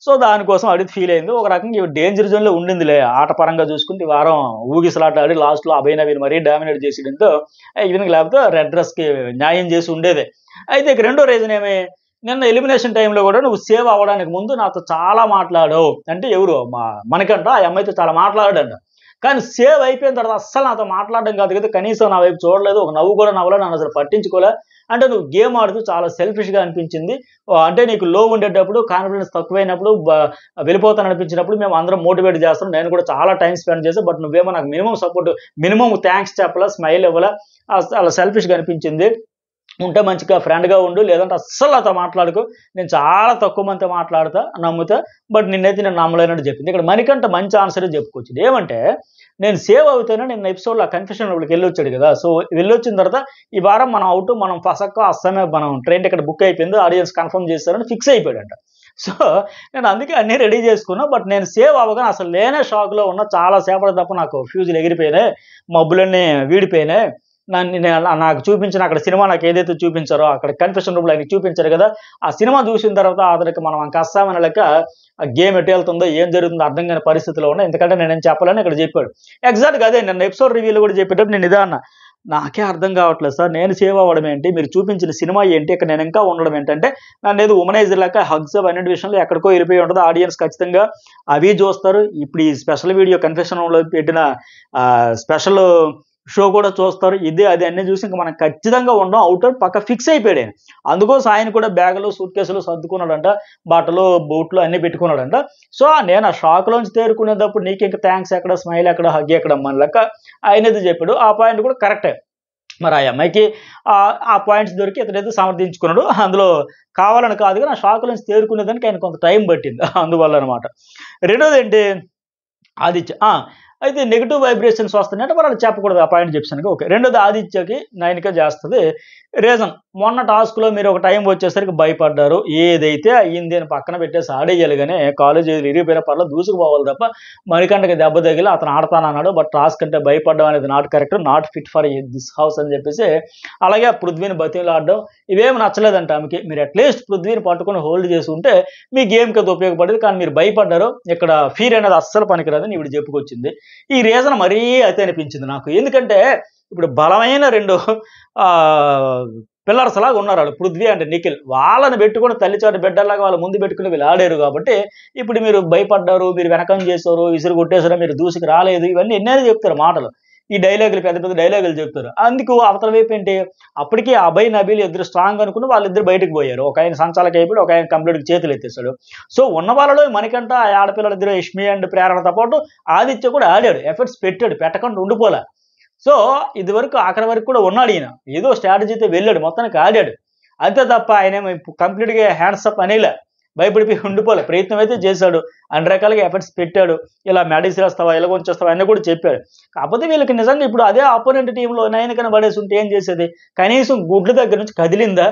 సో దానికోసం అడిగి ఫీల్ అయింది ఒక రకంగా డేంజర్ జోన్లో ఉండిందిలే ఆట పరంగా చూసుకుంటే వారం ఊగిసలాట ఆడి లాస్ట్లో అభయ మరీ డామినేట్ చేసేయడంతో ఈవెన్ లేకపోతే రెడ్ డ్రెస్కి న్యాయం చేసి ఉండేదే అయితే ఇక రెండో రీజన్ ఏమి నిన్న ఎలిమినేషన్ టైంలో కూడా నువ్వు సేవ్ అవ్వడానికి ముందు నాతో చాలా మాట్లాడు అంటే ఎవరు మా మనకంట ఆ అమ్మాయితో చాలా మాట్లాడాడు కానీ సేవ్ అయిపోయిన తర్వాత అస్సలు నాతో మాట్లాడడం కాదు కదా కనీసం నా వైపు చూడలేదు ఒక నవ్వు కూడా నవ్వలే నన్ను అసలు పట్టించుకోలే అంటే నువ్వు గేమ్ ఆడుతూ చాలా సెల్ఫిష్గా అనిపించింది అంటే నీకు లో ఉండేటప్పుడు కాన్ఫిడెన్స్ తక్కువైనప్పుడు వెళ్ళిపోతాను అనిపించినప్పుడు మేము అందరం మోటివేట్ చేస్తాం నేను కూడా చాలా టైం స్పెండ్ చేస్తాను బట్ నువ్వేమో నాకు మినిమం సపోర్ట్ మినిమం థ్యాంక్స్ చెప్పాలా స్మైల్ ఇవ్వాలా చాలా సెల్ఫిష్గా అనిపించింది ఉంటే మంచిగా ఫ్రెండ్గా ఉండు లేదంటే అస్సలు అతను మాట్లాడుకో నేను చాలా తక్కువ మందితో మాట్లాడతా నమ్ముతా బట్ నిన్నైతే నేను నమ్మలేనట్టు చెప్పింది ఇక్కడ మణికంట మంచి ఆన్సర్ చెప్పుకోవచ్చు ఏమంటే నేను సేవ్ అవుతానే నేను ఎపిసోడ్లో కన్ఫ్యూషన్ వెళ్ళి వచ్చాడు కదా సో వెళ్ళొచ్చిన తర్వాత ఈ వారం మనం అవుట్ మనం ఫసక్క అస్సమే మనం ట్రైన్ ఇక్కడ బుక్ అయిపోయింది ఆడియన్స్ కన్ఫర్మ్ చేస్తారని ఫిక్స్ అయిపోయాడంట సో నేను అందుకే అన్నీ రెడీ చేసుకున్నా బట్ నేను సేవ్ అవ్వగానే అసలు లేనే షాక్లో ఉన్నా చాలా తప్ప నాకు ఫ్యూజులు ఎగిరిపోయినాయి మబ్బులన్నీ వీడిపోయినాయి నాకు చూపించిన అక్కడ సినిమా నాకు ఏదైతే చూపించారో అక్కడ కన్ఫెషన్ రూపంలో ఆయన చూపించారు కదా ఆ సినిమా చూసిన తర్వాత అతనికి మనం కష్టమైన లెక్క గేమ్ ఎటు వెళ్తుందో ఏం జరుగుతుందో అర్థం కాని పరిస్థితిలో ఉన్నాయి ఎందుకంటే నేనేం చెప్పాలని ఇక్కడ చెప్పాడు ఎగ్జాక్ట్గా అదే నేను ఎపిసోడ్ రివ్యూలో కూడా చెప్పేటప్పుడు నేను ఇదే నాకే అర్థం కావట్లేదు సార్ నేను సేవ్ అవ్వడం ఏంటి మీరు చూపించిన సినిమా ఏంటి ఇక్కడ నేను ఇంకా ఉండడం ఏంటంటే నన్ను ఏదో ఉమనైజర్ లెక్క హగ్స్ అన్నిటి విషయంలో ఎక్కడికో వెళ్ళిపోయి ఉంటుంది ఆడియన్స్ ఖచ్చితంగా అవి చూస్తారు ఇప్పుడు ఈ స్పెషల్ వీడియో కన్ఫెషన్లో పెట్టిన స్పెషల్ షో కూడా చూస్తారు ఇది అది అన్నీ చూసి ఇంకా మనం ఖచ్చితంగా ఉండం అవుటర్ పక్క ఫిక్స్ అయిపోయాడు ఆయన అందుకోసం ఆయన కూడా బ్యాగులు సూట్ కేసులు సర్దుకున్నాడంట బట్టలు బూట్లు అన్నీ పెట్టుకున్నాడంట సో నేను ఆ షాక్లోంచి తేరుకునేటప్పుడు నీకు ఇంకా థ్యాంక్స్ ఎక్కడ స్మైల్ ఎక్కడ హగ్ ఎక్కడ మన లెక్క అయినది చెప్పాడు ఆ పాయింట్ కూడా కరెక్టే మరి ఆ అమ్మాయికి ఆ పాయింట్స్ దొరికి ఇతనైతే సమర్థించుకున్నాడు అందులో కావాలని కాదు కానీ ఆ షాక్ నుంచి తేరుకునేదానికి ఆయన కొంత టైం పట్టింది అందువల్ల అనమాట రెండోది ఏంటి ఆదిత్య అయితే నెగిటివ్ వైబ్రేషన్స్ వస్తున్నాయంటే వాళ్ళు చెప్పకూడదు ఆ పాయింట్ చెప్పాను ఓకే రెండోది ఆదిత్యకి నైన్కే చేస్తుంది రీజన్ మొన్న టాస్క్లో మీరు ఒక టైం వచ్చేసరికి భయపడ్డారు ఏదైతే అయ్యింది అని పక్కన పెట్టేసి ఆడేయాలిగానే కాలేజ్ ఇరిగిపోయిన పర్లో దూసుకుపోవాలి తప్ప మణికంటకి దెబ్బ తగిలి అతను ఆడతానన్నాడు బట్ టాస్క్ అంటే భయపడడం అనేది not correct not fit for this house అని చెప్పేసి అలాగే పృథ్వీని బతిలాడడం ఇవేమి నచ్చలేదంట ఆమెకి మీరు అట్లీస్ట్ పృథ్వీని పట్టుకొని హోల్డ్ చేసి ఉంటే మీ గేమ్కి అది ఉపయోగపడేది కానీ మీరు భయపడ్డారు ఇక్కడ ఫీర్ అనేది అస్సలు పనికిరాదని ఇవి చెప్పుకొచ్చింది ఈ రీజన్ మరీ అయితే అనిపించింది నాకు ఎందుకంటే ఇప్పుడు బలమైన రెండు పిల్లర్స్ లాగా ఉన్నారు వాళ్ళు పృథ్వీ అండ్ నిఖిల్ వాళ్ళని పెట్టుకుని తల్లిచాటు బిడ్డలాగా వాళ్ళు ముందు పెట్టుకుని వీళ్ళు ఆడారు కాబట్టి ఇప్పుడు మీరు భయపడ్డారు మీరు వెనకం చేశారు విసిరు కొట్టేశారు మీరు దూసుకు రాలేదు ఇవన్నీ ఎన్నైనా చెప్తారు మాటలు ఈ డైలాగులు పెద్ద పెద్ద డైలాగులు చెప్తారు అందుకు అవతల వైపు ఏంటి అప్పటికే అభయ్ నబీలు ఇద్దరు స్ట్రాంగ్ అనుకుని వాళ్ళిద్దరు బయటకు పోయారు ఒక ఆయన సంచాలకు అయిపోయి ఒక ఆయన కంప్లీట్ చేతులు ఎత్తేసాడు సో ఉన్న వాళ్ళలో మనకంట ఆడపిల్లలిద్దరు యష్మి అండ్ ప్రేరణతో పాటు ఆదిత్య కూడా ఆడాడు ఎఫర్ట్స్ పెట్టాడు పెట్టకుండా ఉండిపోలే సో ఇది వరకు అక్కడి వరకు కూడా ఉన్నాడు ఈయన ఏదో స్ట్రాటజీతో వెళ్ళాడు మొత్తానికి ఆడాడు అంతే తప్ప ఆయన కంప్లీట్గా హ్యాండ్స్అప్ అనేలే భయపడిపోయి ఉండిపోలే ప్రయత్నం అయితే చేశాడు అన్ని రకాలుగా ఎఫర్ట్స్ పెట్టాడు ఇలా మ్యాడీస్ రాస్తావా ఇలా వస్తావా అని కూడా చెప్పాడు కాకపోతే వీళ్ళకి నిజంగా ఇప్పుడు అదే ఆపోనెంట్ టీంలో నయనకన పడేసి ఉంటే ఏం చేసేది కనీసం గుడ్ల దగ్గర నుంచి కదిలిందా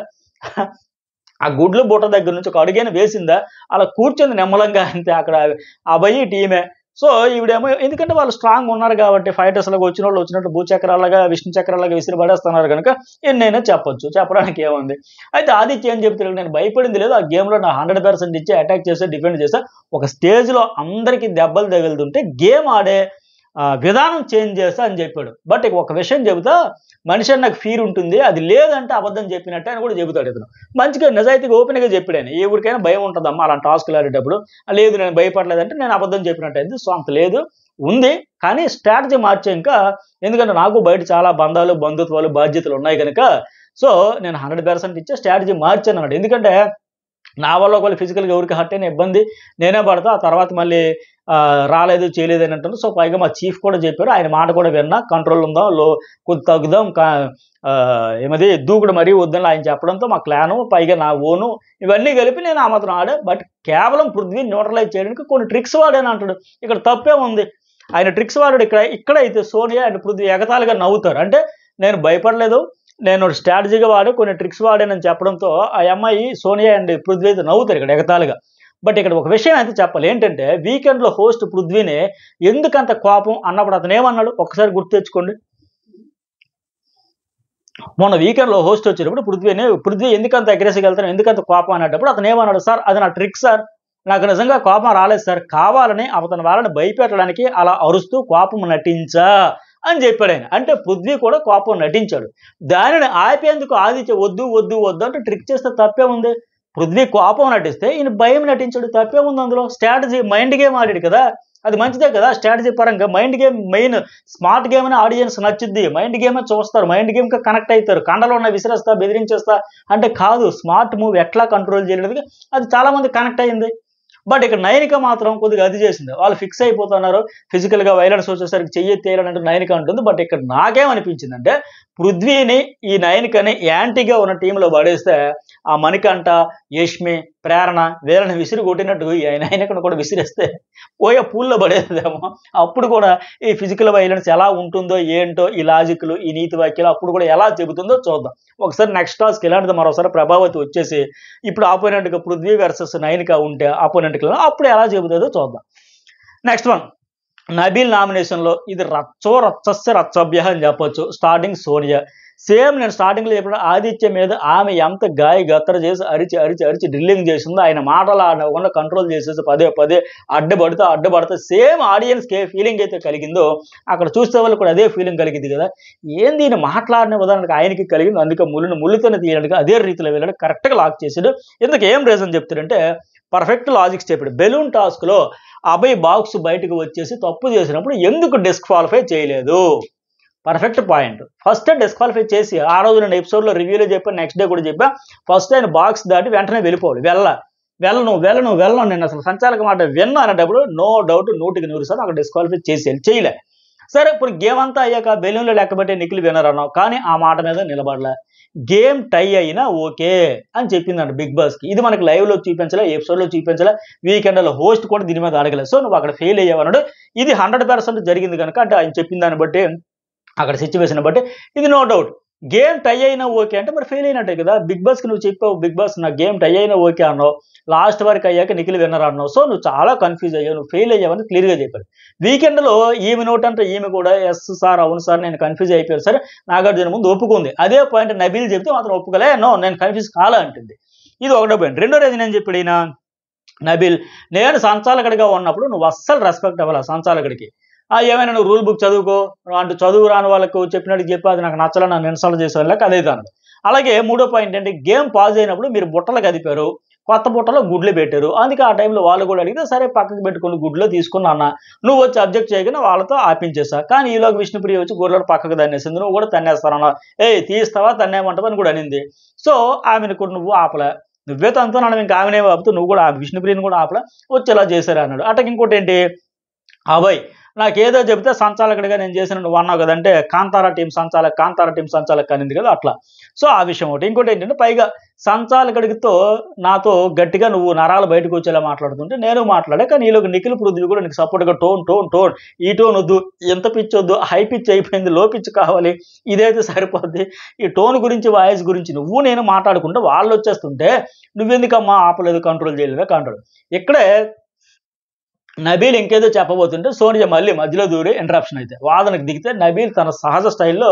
ఆ గుడ్లు బుట్ట దగ్గర నుంచి ఒక అడుగైన వేసిందా అలా కూర్చుంది నెమ్మలంగా అంతే అక్కడ అభయ టీమే సో ఈవిడేమో ఎందుకంటే వాళ్ళు స్ట్రాంగ్ ఉన్నారు కాబట్టి ఫైటర్స్ లాగా వచ్చిన వాళ్ళు వచ్చినట్టు భూచక్రాలుగా విష్ణు చక్రాలుగా విసిరి పడేస్తున్నారు కనుక ఎన్నైనా చెప్పొచ్చు చెప్పడానికి ఏముంది అయితే ఆదిత్య ఏం చెప్తే నేను భయపడింది లేదు ఆ గేమ్లో నా హండ్రెడ్ పర్సెంట్ ఇచ్చి అటాక్ చేసా డిఫెండ్ చేసా ఒక స్టేజ్లో అందరికీ దెబ్బలు తగులుతుంటే గేమ్ ఆడే విధానం చేంజ్ చేస్తా అని చెప్పాడు బట్ ఒక విషయం చెబుతా మనిషి నాకు ఫీర్ ఉంటుంది అది లేదంటే అబద్ధం చెప్పినట్టు ఆయన కూడా చెబుతాడు ఇతను మంచిగా నిజాయితీగా ఓపెన్గా చెప్పాడు ఆయన ఎవరికైనా భయం ఉంటుందమ్మా అలాంటి టాస్క్లు ఆడేటప్పుడు లేదు నేను భయపడలేదంటే నేను అబద్ధం చెప్పినట్టు అయింది సో అంత లేదు ఉంది కానీ స్ట్రాటజీ మార్చే ఇంకా ఎందుకంటే నాకు బయట చాలా బంధాలు బంధుత్వాలు బాధ్యతలు ఉన్నాయి కనుక సో నేను హండ్రెడ్ పర్సెంట్ ఇచ్చే స్ట్రాటజీ మార్చాను అన్నాడు ఎందుకంటే నా వల్ల ఒకవేళ ఫిజికల్గా ఎవరికి హర్ట్ అయిన ఇబ్బంది నేనే పడతా ఆ తర్వాత మళ్ళీ రాలేదు చేయలేదు అని అంటారు సో పైగా మా చీఫ్ కూడా చెప్పారు ఆయన మాట కూడా విన్నా కంట్రోల్ ఉందాం లో కొంత తగ్గుదాం ఏమది దూకుడు మరీ వద్దని ఆయన చెప్పడంతో మా క్లాను పైగా నా ఓను ఇవన్నీ కలిపి నేను ఆ మాత్రం ఆడా బట్ కేవలం పృథ్వీని న్యూట్రలైజ్ చేయడానికి కొన్ని ట్రిక్స్ వాడని అంటాడు ఇక్కడ తప్పే ఉంది ఆయన ట్రిక్స్ వాడు ఇక్కడ ఇక్కడ అయితే సోనియా అండ్ పృథ్వీ ఎగతాళిగా నవ్వుతారు అంటే నేను భయపడలేదు నేను స్ట్రాటజీగా వాడు కొన్ని ట్రిక్స్ వాడానని చెప్పడంతో ఆ అమ్మాయి సోనియా అండ్ పృథ్వీ అయితే నవ్వుతారు ఇక్కడ ఎగతాళిగా బట్ ఇక్కడ ఒక విషయం అయితే చెప్పాలి ఏంటంటే వీకెండ్లో హోస్ట్ పృథ్వీనే ఎందుకంత కోపం అన్నప్పుడు అతను ఏమన్నాడు ఒకసారి గుర్తు తెచ్చుకోండి మొన్న వీకెండ్లో హోస్ట్ వచ్చినప్పుడు పృథ్వీనే పృథ్వీ ఎందుకంత అగ్రెసివ్గా వెళ్తాను ఎందుకంత కోపం అనేటప్పుడు అతను ఏమన్నాడు సార్ అది నా ట్రిక్ సార్ నాకు నిజంగా కోపం రాలేదు సార్ కావాలని అతని వాళ్ళని భయపెట్టడానికి అలా అరుస్తూ కోపం నటించా అని చెప్పాడు ఆయన అంటే పృథ్వీ కూడా కోపం నటించాడు దానిని ఆపేందుకు ఆదిత్య వద్దు వద్దు వద్దు అంటే ట్రిక్ చేస్తే తప్పే ఉంది పృథ్వీ కోపం నటిస్తే ఈయన భయం నటించాడు తప్పే ఉంది అందులో స్ట్రాటజీ మైండ్ గేమ్ ఆడాడు కదా అది మంచిదే కదా స్ట్రాటజీ పరంగా mind game main smart game అని ఆడియన్స్ నచ్చుద్ది మైండ్ గేమే చూస్తారు మైండ్ గేమ్కి కనెక్ట్ అవుతారు కండలో ఉన్న విసిరేస్తా బెదిరించేస్తా అంటే కాదు స్మార్ట్ మూవ్ ఎట్లా కంట్రోల్ చేయలేదు అది చాలామంది కనెక్ట్ అయింది బట్ ఇక్కడ నయనిక మాత్రం కొద్దిగా అది చేసింది వాళ్ళు ఫిక్స్ అయిపోతున్నారు ఫిజికల్గా వైలెన్స్ వచ్చేసరికి చెయ్యి తేయాలంటే నయనిక ఉంటుంది బట్ ఇక్కడ నాకేమనిపించిందంటే పృథ్వీని ఈ నయనికని యాంటీగా ఉన్న టీంలో పడేస్తే ఆ మణికంట యష్మి ప్రేరణ వీళ్ళని విసిరి కొట్టినట్టు ఆయన ఆయనకును కూడా విసిరేస్తే పోయే పూల్లో పడేదేమో అప్పుడు కూడా ఈ ఫిజికల్ వైలెన్స్ ఎలా ఉంటుందో ఏంటో ఈ లాజిక్లు ఈ నీతి వాక్యాలు అప్పుడు కూడా ఎలా చెబుతుందో చూద్దాం ఒకసారి నెక్స్ట్ టాస్క్ ఇలాంటిది మరోసారి ప్రభావతి వచ్చేసి ఇప్పుడు ఆపోనెంట్గా పృథ్వీ వర్సెస్ నైన్గా ఉంటే ఆపోనెంట్కి అప్పుడు ఎలా చెబుతుందో చూద్దాం నెక్స్ట్ వన్ నబీల్ నామినేషన్లో ఇది రచ్చో రచ్చస్య రచ్చభ్య అని చెప్పొచ్చు స్టార్టింగ్ సోనియా సేమ్ నేను స్టార్టింగ్లో చెప్పిన ఆదిత్య మీద ఆమె ఎంత గాయ గత్తర చేసి అరిచి అరిచి అరిచి డ్రిల్లింగ్ చేసిందో ఆయన మాటలు ఆడకుండా కంట్రోల్ చేసేసి పదే పదే అడ్డపడితే అడ్డపడితే సేమ్ ఆడియన్స్కి ఏ ఫీలింగ్ అయితే కలిగిందో అక్కడ చూసే వాళ్ళు కూడా అదే ఫీలింగ్ కలిగింది కదా ఏంది ఈయన మాట్లాడిన ఉదాహరణకు ఆయనకి కలిగింది అందుకే ముళ్ళును ముళ్ళుతోనే తీయడానికి అదే రీతిలో వెళ్ళడం కరెక్ట్గా లాక్ చేసాడు ఎందుకు ఏం రీజన్ చెప్తాడంటే పర్ఫెక్ట్ లాజిక్స్ చెప్పాడు బెలూన్ టాస్క్లో అభయ్ బాక్స్ బయటకు వచ్చేసి తప్పు చేసినప్పుడు ఎందుకు డిస్క్వాలిఫై చేయలేదు పర్ఫెక్ట్ పాయింట్ ఫస్ట్ డిస్క్వాలిఫై చేసి ఆ రోజు నేను ఎపిసోడ్లో రివ్యూలో చెప్పాను నెక్స్ట్ డే కూడా చెప్పా ఫస్ట్ ఆయన బాక్స్ దాటి వెంటనే వెళ్ళిపోవాలి వెళ్ళ వెళ్ళను వెళ్ళను వెళ్ళను నేను అసలు సంచాలక మాట విన్నా అనేటప్పుడు నో డౌట్ నూటికి నూరు సార్ అక్కడ డిస్క్వాలిఫై చేసి చేయలే సరే ఇప్పుడు గేమ్ అంతా అయ్యాక బెలూన్లో లెక్కబెట్టే నిఖిల్ విన్నర్ అన్నావు కానీ ఆ మాట మీద నిలబడలే గేమ్ టై అయినా ఓకే అని చెప్పిందండి బిగ్ బాస్కి ఇది మనకి లైవ్లో చూపించలే ఎపిసోడ్లో చూపించలే వీకెండ్లో హోస్ట్ కూడా దీని మీద అడగలేదు సో నువ్వు అక్కడ ఫెయిల్ అయ్యావన్నాడు ఇది హండ్రెడ్ జరిగింది కనుక అంటే ఆయన చెప్పిన దాన్ని బట్టి అక్కడ సిచ్యువేషన్ బట్టి ఇది నో డౌట్ గేమ్ టై అయినా ఓకే అంటే మరి ఫెయిల్ అయినట్టే కదా బిగ్ బాస్కి నువ్వు చెప్పావు బిగ్ బాస్ నా గేమ్ టై అయినా ఓకే అన్నావు లాస్ట్ వరకు అయ్యాక నిఖిల్ విన్నర్ అన్నావు సో నువ్వు చాలా కన్ఫ్యూజ్ అయ్యావు నువ్వు ఫెయిల్ అయ్యావని క్లియర్గా చెప్పారు వీకెండ్లో ఈమె నోట్ అంటే ఈమె కూడా ఎస్ సార్ అవును సార్ నేను కన్ఫ్యూజ్ అయిపోయాను సార్ నాగార్జున ముందు ఒప్పుకుంది అదే పాయింట్ నబీల్ చెప్తే మాత్రం ఒప్పుకోలే నో నేను కన్ఫ్యూజ్ కాలా అంటుంది ఇది ఒకటో పాయింట్ రెండో రోజు నేను చెప్పాడు నబీల్ నేను సంచాలకుడిగా ఉన్నప్పుడు నువ్వు అస్సలు రెస్పెక్ట్ అవ్వాలి సంచాలకుడికి ఏమైనా నువ్వు రూల్ బుక్ చదువుకో అంటూ చదువు రాని వాళ్ళకు చెప్పినట్టు చెప్పి అది నాకు నచ్చలే నన్ను ఇన్స్టాల్ చేసే లేక అదే దాన్ని అలాగే మూడో పాయింట్ అంటే గేమ్ పాజ్ అయినప్పుడు మీరు బుట్టలు కదిపారు కొత్త బుట్టలో గుడ్లు పెట్టారు అందుకే ఆ టైంలో వాళ్ళు కూడా అడిగితే సరే పక్కకు పెట్టుకుని గుడ్లో తీసుకుని అన్న నువ్వు వచ్చి అబ్జెక్ట్ చేయగానే వాళ్ళతో ఆపించేసా కానీ ఈలోకి విష్ణుప్రియ వచ్చి గుర్రలో పక్కకు తన్నేసింది నువ్వు కూడా తన్నేస్తానన్నా ఏ తీస్తావా తన్నేమంటావు అని కూడా అనింది సో ఆమెను కూడా నువ్వు ఆపలే నువ్వే నన్ను ఇంకా ఆమెనే ఆపుతూ నువ్వు కూడా విష్ణుప్రియని కూడా ఆపలే వచ్చి ఇలా చేశారు అన్నాడు అటకి ఇంకోటి ఏంటి అభయ్ నాకు ఏదో చెబితే సంచాలకుడిగా నేను చేసిన నువ్వు అన్నావు కదంటే కాంతారా టీం సంచాలక కాంతారా టీం సంచాలక అనింది కదా అట్లా సో ఆ విషయం ఒకటి ఇంకోటి ఏంటంటే పైగా సంచాలకుడితో నాతో గట్టిగా నువ్వు నరాలు బయటకు వచ్చేలా మాట్లాడుతుంటే నేను మాట్లాడే కానీ ఈలో నిఖిల్ పృథ్వీ కూడా నీకు సపోర్ట్గా టోన్ టోన్ టోన్ ఈ టోన్ వద్దు ఎంత పిచ్ వద్దు హై పిచ్ అయిపోయింది లో పిచ్ కావాలి ఇదైతే సరిపోద్ది ఈ టోన్ గురించి వాయిస్ గురించి నువ్వు నేను మాట్లాడుకుంటే వాళ్ళు వచ్చేస్తుంటే నువ్వెందుకమ్మా ఆపలేదు కంట్రోల్ చేయలేదా కంట్రోల్ ఇక్కడే నబీల్ ఇంకేదో చెప్పబోతుంటే సోనియా మళ్ళీ మధ్యలో దూరి ఇంటరప్షన్ అయితే వాదనకు దిగితే నబీల్ తన సహజ స్టైల్లో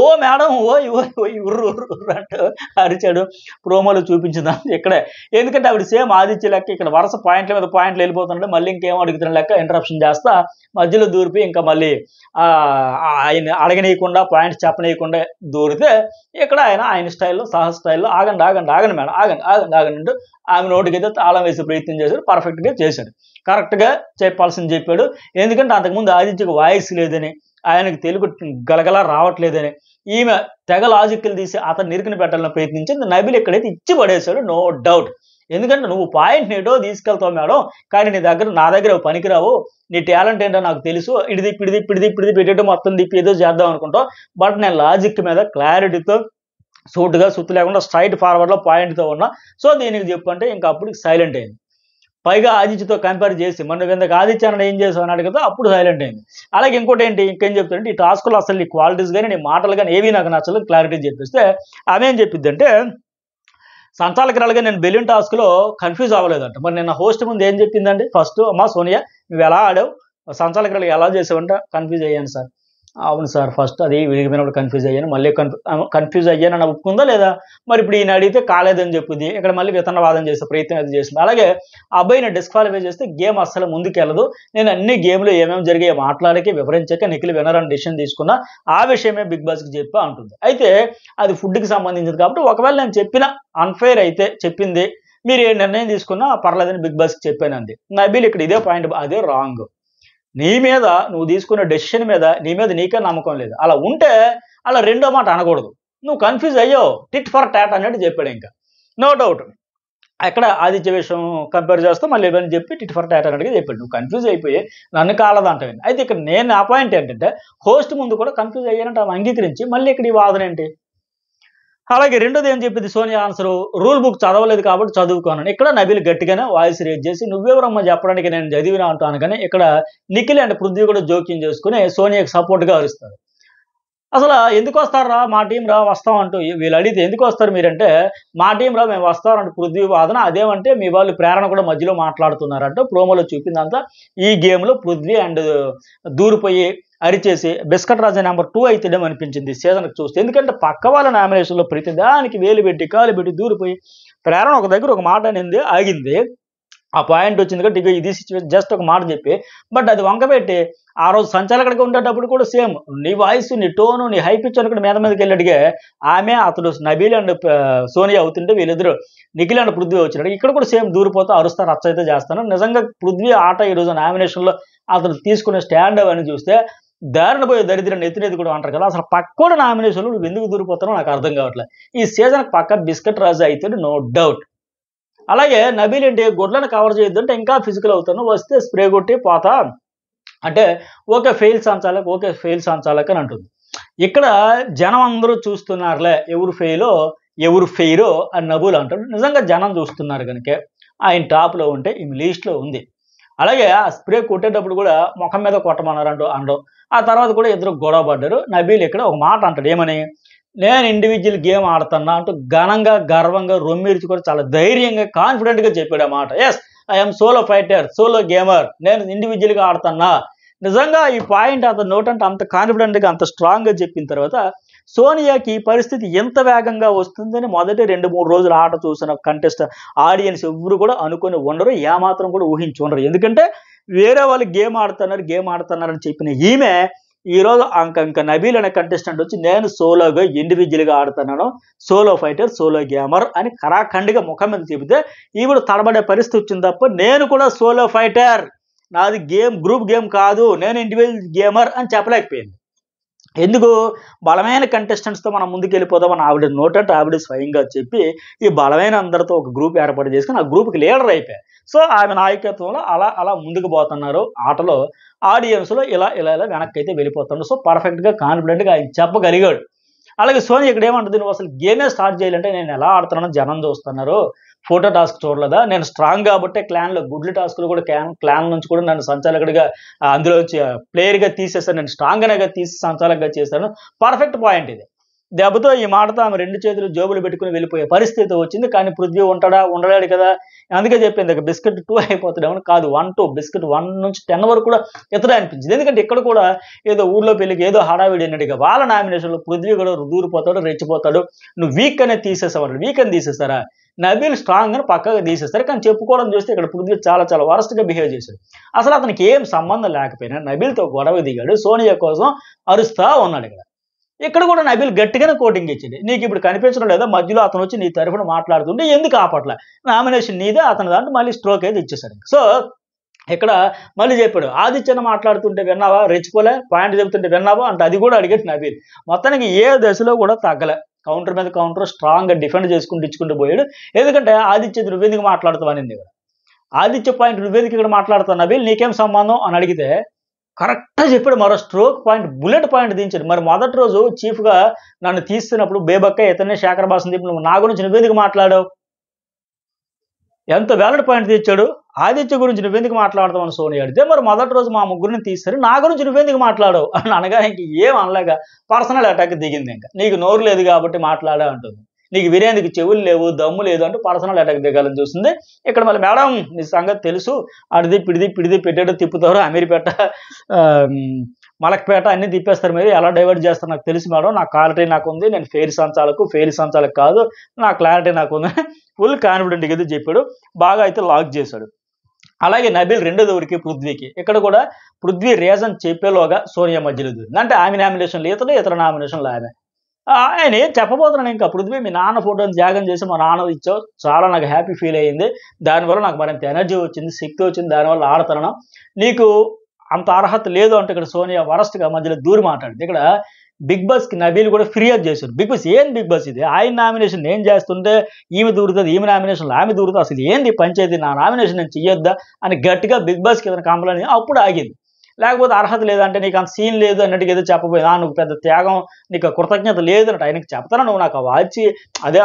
ఓ మేడం ఓ ఓ ఉర్రు ఉర్రు అంటూ అరిచాడు ప్రోమోలో చూపించిందా ఇక్కడే ఎందుకంటే ఆవిడ సేమ్ ఆదిత్య లెక్క ఇక్కడ వరుస పాయింట్ల మీద పాయింట్లు వెళ్ళిపోతుంటే మళ్ళీ ఇంకేం అడుగుతున్న లెక్క ఇంటరప్షన్ చేస్తా మధ్యలో దూరిపి ఇంకా మళ్ళీ ఆయన అడగనీయకుండా పాయింట్స్ చెప్పనీయకుండా దూరితే ఇక్కడ ఆయన ఆయన స్టైల్లో సహజ స్టైల్లో ఆగండి ఆగండి ఆగండి మేడం ఆగండి ఆగండి ఆగండి అంటూ ఆమె నోటికైతే తాళం వేసే ప్రయత్నం చేశాడు పర్ఫెక్ట్గా చేశాడు కరెక్ట్గా చెప్పాల్సింది చెప్పాడు ఎందుకంటే అంతకుముందు ఆదిత్యకు వాయిస్ లేదని ఆయనకు తెలుగు గలగల రావట్లేదని ఈమె తెగ లాజిక్లు తీసి అతను నిరికిన పెట్టాలని ప్రయత్నించింది నబిల్ ఎక్కడైతే ఇచ్చి పడేశాడు నో డౌట్ ఎందుకంటే నువ్వు పాయింట్ నేటో తీసుకెళ్తావు మేడం కానీ నీ దగ్గర నా దగ్గర పనికిరావు నీ టాలెంట్ ఏంటో నాకు తెలుసు ఇడిది పిడిది పిడిది పిడిది పెట్టేటో మొత్తం దిప్పి ఏదో చేద్దాం అనుకుంటావు బట్ నేను లాజిక్ మీద క్లారిటీతో సూట్గా సుత్తు లేకుండా స్ట్రైట్ ఫార్వర్డ్లో పాయింట్తో ఉన్నా సో దీనికి చెప్పంటే ఇంకా అప్పుడు సైలెంట్ అయింది పైగా ఆదిత్యతో కంపేర్ చేసి మన కిందకి ఆదిత్య ఏం చేసావు అన్నాడు కదా అప్పుడు సైలెంట్ అయింది అలాగే ఇంకోటి ఏంటి ఇంకేం చెప్తాడంటే ఈ టాస్క్లో అసలు నీ క్వాలిటీస్ కానీ నీ మాటలు కానీ ఏవి నాకు నచ్చలేదు క్లారిటీ చెప్పిస్తే ఆమె ఏం చెప్పిద్దంటే సంచాలకురాలుగా నేను బెలూన్ టాస్క్లో కన్ఫ్యూజ్ అవ్వలేదంట మరి నిన్న హోస్ట్ ముందు ఏం చెప్పిందండి ఫస్ట్ అమ్మా సోనియా నువ్వు ఎలా ఆడావు సంచాలకురాలుగా ఎలా చేసావంటే కన్ఫ్యూజ్ అయ్యాను సార్ అవును సార్ ఫస్ట్ అది విడిగిపోయినప్పుడు కన్ఫ్యూజ్ అయ్యాను మళ్ళీ కన్ఫ్యూజ్ అయ్యాను అని ఒప్పుకుందా లేదా మరి ఇప్పుడు ఈయన అడిగితే కాలేదని చెప్పింది ఇక్కడ మళ్ళీ వితనవాదం చేసే ప్రయత్నం అయితే చేసింది అలాగే అబ్బాయిని డిస్క్వాలిఫై చేస్తే గేమ్ అస్సలు ముందుకెళ్ళదు నేను అన్ని గేమ్లు ఏమేమి జరిగాయో మాట్లాడక వివరించక నిఖిల్ వినర్ డిసిషన్ తీసుకున్నా ఆ విషయమే బిగ్ బాస్కి చెప్పి అంటుంది అయితే అది ఫుడ్కి సంబంధించింది కాబట్టి ఒకవేళ నేను చెప్పిన అన్ఫైర్ అయితే చెప్పింది మీరు ఏ నిర్ణయం తీసుకున్నా పర్లేదని బిగ్ బాస్కి చెప్పానంది నబీల్ ఇక్కడ ఇదే పాయింట్ అదే రాంగ్ నీ మీద నువ్వు తీసుకునే డెసిషన్ మీద నీ మీద నీకే నమ్మకం లేదు అలా ఉంటే అలా రెండో మాట అనకూడదు నువ్వు కన్ఫ్యూజ్ అయ్యో టిట్ ఫర్ టాట్ అన్నట్టు చెప్పాడు ఇంకా నో డౌట్ ఎక్కడ ఆదిత్య విషయం కంపేర్ చేస్తూ మళ్ళీ ఇవన్నీ చెప్పి టిట్ ఫర్ టాట్ అన్నట్టుగా చెప్పాడు నువ్వు కన్ఫ్యూజ్ అయిపోయి నన్ను కాలదంటావు అయితే ఇక్కడ నేను ఆ పాయింట్ ఏంటంటే హోస్ట్ ముందు కూడా కన్ఫ్యూజ్ అయ్యానంటే అవి అంగీకరించి మళ్ళీ ఇక్కడ ఈ వాదన ఏంటి అలాగే రెండోది ఏం చెప్పింది సోనియా ఆన్సర్ రూల్ బుక్ చదవలేదు కాబట్టి చదువుకోను ఇక్కడ నబీల్ గట్టిగానే వాయిస్ రేజ్ చేసి నువ్వెవరమ్మ చెప్పడానికి నేను చదివినా అంటాను కానీ ఇక్కడ నిఖిల్ అండ్ పృథ్వీ కూడా జోక్యం చేసుకుని సోనియాకి సపోర్ట్గా అరుస్తారు అసలు ఎందుకు వస్తారా మా టీం రా వస్తాం అంటూ వీళ్ళు అడిగితే ఎందుకు వస్తారు మీరంటే మా టీం రా మేము వస్తామంటూ పృథ్వీ వాదన అదేమంటే మీ వాళ్ళు ప్రేరణ కూడా మధ్యలో మాట్లాడుతున్నారంటూ ప్రోమోలో చూపిందంతా ఈ గేమ్లో పృథ్వీ అండ్ దూరిపోయి అరిచేసి బిస్కట్ రాజ నెంబర్ టూ అయితేడం అనిపించింది సీజన్కి చూస్తే ఎందుకంటే పక్క వాళ్ళ నామినేషన్లో ప్రతిదానికి వేలు పెట్టి కాలు పెట్టి దూరిపోయి ప్రేరణ ఒక దగ్గర ఒక మాట అనేది ఆగింది ఆ పాయింట్ వచ్చింది కాబట్టి ఇది సిచ్యువేషన్ జస్ట్ ఒక మాట చెప్పి బట్ అది వంకబెట్టి ఆ రోజు సంచాలకుడిగా ఉండేటప్పుడు కూడా సేమ్ నీ వాయిస్ నీ టోను నీ హై పిచ్ అనుకుంటే మీద మీదకి వెళ్ళడిగే ఆమె అతడు నబీల్ అండ్ సోనియా అవుతుంటే వీళ్ళిద్దరు నిఖిల్ అండ్ పృథ్వీ వచ్చినాడు ఇక్కడ కూడా సేమ్ దూరిపోతా అరుస్తా రచ్చ అయితే చేస్తాను నిజంగా పృథ్వీ ఆట ఈరోజు నామినేషన్లో అతను తీసుకునే స్టాండ్ అవన్నీ చూస్తే దారిన పోయే దరిద్రం ఎత్తినేది కూడా అంటారు కదా అసలు పక్కోడు నామినేషన్లు నువ్వు ఎందుకు దూరిపోతానో నాకు అర్థం కావట్లేదు ఈ సీజన్ పక్క బిస్కెట్ రాజు అవుతాడు నో డౌట్ అలాగే నబీల్ ఏంటి గుడ్లను కవర్ అంటే ఇంకా ఫిజికల్ అవుతాను వస్తే స్ప్రే కొట్టి పోతా అంటే ఓకే ఫెయిల్ అంచాలకు ఓకే ఫెయిల్ అంచాలకు అని అంటుంది ఇక్కడ జనం అందరూ చూస్తున్నారులే ఎవరు ఫెయిలో ఎవరు ఫెయిరో అని నబుల్ అంటాడు నిజంగా జనం చూస్తున్నారు కనుక ఆయన టాప్లో ఉంటే ఈమె లీస్ట్లో ఉంది అలాగే ఆ స్ప్రే కొట్టేటప్పుడు కూడా ముఖం మీద కొట్టమన్నారు అంటూ అనడం ఆ తర్వాత కూడా ఇద్దరు గొడవ పడ్డారు నబీల్ ఇక్కడ ఒక మాట అంటాడు ఏమని నేను ఇండివిజువల్ గేమ్ ఆడుతున్నా అంటూ ఘనంగా గర్వంగా రొమ్మిర్చి కూడా చాలా ధైర్యంగా కాన్ఫిడెంట్గా చెప్పాడు ఆ మాట yes I'm solo fighter solo gamer నేను ఇండివిజువల్గా ఆడుతున్నా నిజంగా ఈ పాయింట్ అతను నోటంటే అంత కాన్ఫిడెంట్గా అంత స్ట్రాంగ్గా చెప్పిన తర్వాత సోనియాకి పరిస్థితి ఎంత వేగంగా వస్తుందని మొదటి రెండు మూడు రోజులు ఆట చూసిన కంటెస్ట్ ఆడియన్స్ ఎవరు కూడా అనుకుని ఉండరు ఏమాత్రం కూడా ఊహించి ఉండరు ఎందుకంటే వేరే వాళ్ళు గేమ్ ఆడుతున్నారు గేమ్ ఆడుతున్నారని చెప్పిన ఈమె ఈరోజు ఇంకా నబీల్ అనే కంటెస్టెంట్ వచ్చి నేను సోలోగా ఇండివిజువల్గా ఆడుతున్నాను సోలో ఫైటర్ సోలో గేమర్ అని కరాఖండిగా ముఖం మీద చెబితే ఈవిడ తడబడే పరిస్థితి వచ్చింది తప్ప నేను కూడా సోలో ఫైటర్ నాది గేమ్ గ్రూప్ గేమ్ కాదు నేను ఇండివిజువల్ గేమర్ అని చెప్పలేకపోయింది ఎందుకు బలమైన కంటెస్టెంట్స్తో మనం ముందుకు అని ఆవిడ నోటంట ఆవిడ స్వయంగా చెప్పి ఈ బలమైన అందరితో ఒక గ్రూప్ ఏర్పాటు చేసుకుని ఆ గ్రూప్కి లీడర్ అయిపోయాయి సో ఆమె నాయకత్వంలో అలా అలా ముందుకు పోతున్నారు ఆటలో ఆడియన్స్లో ఇలా ఇలా ఇలా వెనక్కి అయితే వెళ్ళిపోతున్నారు సో పర్ఫెక్ట్గా కాన్ఫిడెంట్గా ఆయన చెప్పగలిగాడు అలాగే సోని ఇక్కడ ఏమంటుంది నువ్వు అసలు గేమే స్టార్ట్ చేయాలంటే నేను ఎలా ఆడుతున్నానో జనం చూస్తున్నారు ఫోటో టాస్క్ చూడలేదా నేను స్ట్రాంగ్ కాబట్టి క్లాన్లో గుడ్లు టాస్క్లు కూడా క్లాన్ క్లాన్ నుంచి కూడా నన్ను సంచాలకుడిగా అందులో ప్లేయర్గా తీసేసాను నేను స్ట్రాంగ్ అనేగా తీసి సంచాలకుగా చేశాను పర్ఫెక్ట్ పాయింట్ ఇది దెబ్బతో ఈ మాటతో ఆమె రెండు చేతులు జోబులు పెట్టుకుని వెళ్ళిపోయే పరిస్థితి వచ్చింది కానీ పృథ్వీ ఉంటాడా ఉండలేడు కదా అందుకే చెప్పింది బిస్కెట్ టూ అయిపోతున్నామని కాదు వన్ టూ బిస్కెట్ వన్ నుంచి టెన్ వరకు కూడా ఇతర అనిపించింది ఎందుకంటే ఇక్కడ కూడా ఏదో ఊర్లో పెళ్ళికి ఏదో హడావిడి అన్నట్టుగా వాళ్ళ నామినేషన్లో పృథ్వీ కూడా దూరిపోతాడు రెచ్చిపోతాడు నువ్వు వీక్ అనేది తీసేసావాడు వీక్ అని తీసేసారా నబీల్ స్ట్రాంగ్ అని పక్కగా తీసేస్తారు కానీ చెప్పుకోవడం చూస్తే ఇక్కడ పృథ్వీ చాలా చాలా వరస్ట్గా బిహేవ్ చేశాడు అసలు అతనికి ఏం సంబంధం లేకపోయినా నబీల్తో గొడవ దిగాడు సోనియా కోసం అరుస్తా ఉన్నాడు ఇక్కడ ఇక్కడ కూడా నబీల్ గట్టిగానే కోటింగ్ ఇచ్చింది నీకు ఇప్పుడు కనిపించడం లేదా మధ్యలో అతను వచ్చి నీ తరఫున మాట్లాడుతుంటే ఎందుకు ఆపట్ల నామినేషన్ నీదే అతను దాంట్లో మళ్ళీ స్ట్రోక్ అయితే ఇచ్చేసాడు సో ఇక్కడ మళ్ళీ చెప్పాడు ఆదిత్యన మాట్లాడుతుంటే విన్నావా రెచ్చిపోలే పాయింట్ చెబుతుంటే విన్నావా అంటే అది కూడా అడిగేట్టు నబీల్ మొత్తానికి ఏ దశలో కూడా తగ్గలే కౌంటర్ మీద కౌంటర్ స్ట్రాంగ్గా డిఫెండ్ చేసుకుంటూ ఇచ్చుకుంటూ పోయాడు ఎందుకంటే ఆదిత్య నువ్వెందుకు మాట్లాడుతావు అనింది ఇక్కడ ఆదిత్య పాయింట్ నువ్వెందుకు ఇక్కడ మాట్లాడుతావు నవీల్ నీకేం సంబంధం అని అడిగితే కరెక్ట్గా చెప్పాడు మరో స్ట్రోక్ పాయింట్ బుల్లెట్ పాయింట్ దించాడు మరి మొదటి రోజు చీఫ్గా నన్ను తీస్తున్నప్పుడు బేబక్క ఇతనే శేఖర్ చెప్పి నువ్వు నా గురించి నువ్వెందుకు మాట్లాడావు ఎంత వ్యాలిడ్ పాయింట్ తెచ్చాడు ఆదిత్య గురించి నువ్వెందుకు అని సోనియా అడిగితే మరి మొదటి రోజు మా ముగ్గురిని తీస్తారు నా గురించి నువ్వెందుకు మాట్లాడవు అని అనగా ఇంక ఏం అనలేక పర్సనల్ అటాక్ దిగింది ఇంకా నీకు నోరు లేదు కాబట్టి మాట్లాడే అంటుంది నీకు వినేందుకు చెవులు లేవు దమ్ము లేదు అంటూ పర్సనల్ అటాక్ దిగాలని చూస్తుంది ఇక్కడ మళ్ళీ మేడం నీ సంగతి తెలుసు అడిది పిడిది పిడిది పెట్టాడు తిప్పుతారు అమీర్పేట మలక్పేట అన్ని తిప్పేస్తారు మీరు ఎలా డైవర్ట్ చేస్తారు నాకు తెలుసు మేడం నా క్లారిటీ నాకు ఉంది నేను ఫెయిల్ సంచాలకు ఫెయిల్ సంచాలకు కాదు నా క్లారిటీ నాకు ఉంది ఫుల్ కాన్ఫిడెంట్ ఏదో చెప్పాడు బాగా అయితే లాక్ చేశాడు అలాగే నబీల్ రెండో దూరికి పృథ్వీకి ఇక్కడ కూడా పృథ్వీ రీజన్ చెప్పేలోగా సోనియా మధ్యలో దూరింది అంటే ఆమె నామినేషన్లు ఇతడు ఇతర నామినేషన్లు ఆమె ఆయన చెప్పబోతున్నాను ఇంకా పృథ్వీ మీ నాన్న ఫోటోని త్యాగం చేసి మా నాన్న ఇచ్చావు చాలా నాకు హ్యాపీ ఫీల్ అయ్యింది దానివల్ల నాకు మరింత ఎనర్జీ వచ్చింది శక్తి వచ్చింది దానివల్ల ఆడతనం నీకు అంత అర్హత లేదు అంటే ఇక్కడ సోనియా వరస్ట్గా మధ్యలో దూరి మాట్లాడింది ఇక్కడ బిగ్ బాస్కి నబీలు కూడా ఫిర్యాదు చేశారు బిగ్ బాస్ ఏం బిగ్ బాస్ ఇది ఆయన నామినేషన్ ఏం చేస్తుంటే ఈమె దూరుతుంది ఈమె నామినేషన్లో ఆమె దూరుతుంది అసలు ఏంది పంచాయతీ నా నామినేషన్ నేను చెయ్యొద్దా అని గట్టిగా బిగ్ బాస్కి ఏదైనా కంప్లైంట్ అప్పుడు ఆగింది లేకపోతే అర్హత లేదంటే నీకు అంత సీన్ లేదు అన్నట్టుగా ఏదో చెప్పబోయినా నువ్వు పెద్ద త్యాగం నీకు కృతజ్ఞత లేదు అంటే ఆయనకి చెప్తాను నువ్వు నాకు వాచి అదే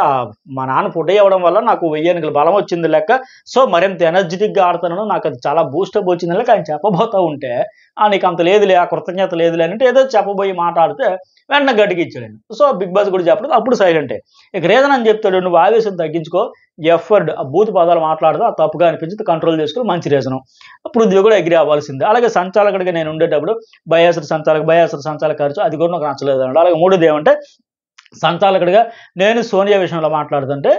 మా నాన్న ఫుడ్ అవ్వడం వల్ల నాకు వెయ్యనికి బలం వచ్చింది లెక్క సో మరింత ఎనర్జెటిక్గా ఆడుతున్నాను నాకు అది చాలా బూస్టప్ వచ్చింది లెక్క ఆయన చెప్పబోతూ ఉంటే నీకు అంత లేదులే ఆ కృతజ్ఞత లేదులే అంటే ఏదో చెప్పబోయి మాట్లాడితే వెంటనే గట్టికి సో బిగ్ బాస్ కూడా చెప్పడం అప్పుడు సైలెంటే ఇక రీజన్ అని చెప్తాడు నువ్వు ఆవేశం తగ్గించుకో ఎఫర్డ్ ఆ బూత్ పదాలు మాట్లాడదా ఆ తప్పుగా అనిపించింది కంట్రోల్ చేసుకుని మంచి అప్పుడు ఇది కూడా అగ్రి అవ్వాల్సిందే అలాగే సంచాలకుడిగా నేను ఉండేటప్పుడు భయాసర సంచాలక భయాసర సంచాలక ఖర్చు అది కూడా నాకు నచ్చలేదు అలాగే మూడోది ఏమంటే సంచాలకుడిగా నేను సోనియా విషయంలో మాట్లాడుతుంటే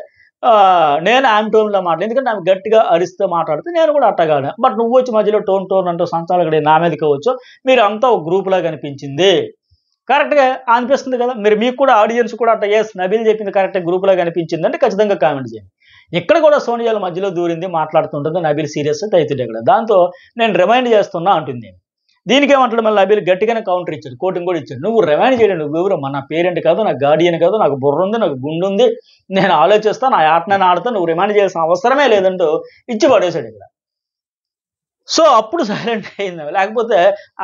నేను ఆమె టోన్లో మాట్లాడు ఎందుకంటే ఆమె గట్టిగా అరిస్తే మాట్లాడితే నేను కూడా అట్టగానే బట్ నువ్వు వచ్చి మధ్యలో టోన్ టోన్ అంటూ అక్కడ నా మీదకి వచ్చు మీరు అంతా ఒక గ్రూప్లా కనిపించింది కరెక్ట్గా అనిపిస్తుంది కదా మీరు మీకు కూడా ఆడియన్స్ కూడా అట్ట ఎస్ నబీల్ చెప్పింది కరెక్ట్గా గ్రూప్లో కనిపించింది అంటే ఖచ్చితంగా కామెంట్ చేయండి ఇక్కడ కూడా సోనియాల మధ్యలో దూరింది మాట్లాడుతుంటుంది నబీల్ సీరియస్ అయితే ఇక్కడ దాంతో నేను రిమైండ్ చేస్తున్నా అంటుంది దీనికి ఏమంటాడు మళ్ళీ అభిలు గట్టిగానే కౌంటర్ ఇచ్చాడు కోటింగ్ కూడా ఇచ్చాడు నువ్వు రెవెన్యూ చేయలేదు నువ్వు ఎవరు నా పేరెంట్ కాదు నాకు గార్డియన్ కాదు నాకు బుర్ర ఉంది నాకు గుండు ఉంది నేను ఆలోచిస్తాను నా ఆటనే ఆడతా నువ్వు రిమాండ్ చేయాల్సిన అవసరమే లేదంటూ ఇచ్చి పడేశాడు ఇక్కడ సో అప్పుడు సైలెంట్ అయింది లేకపోతే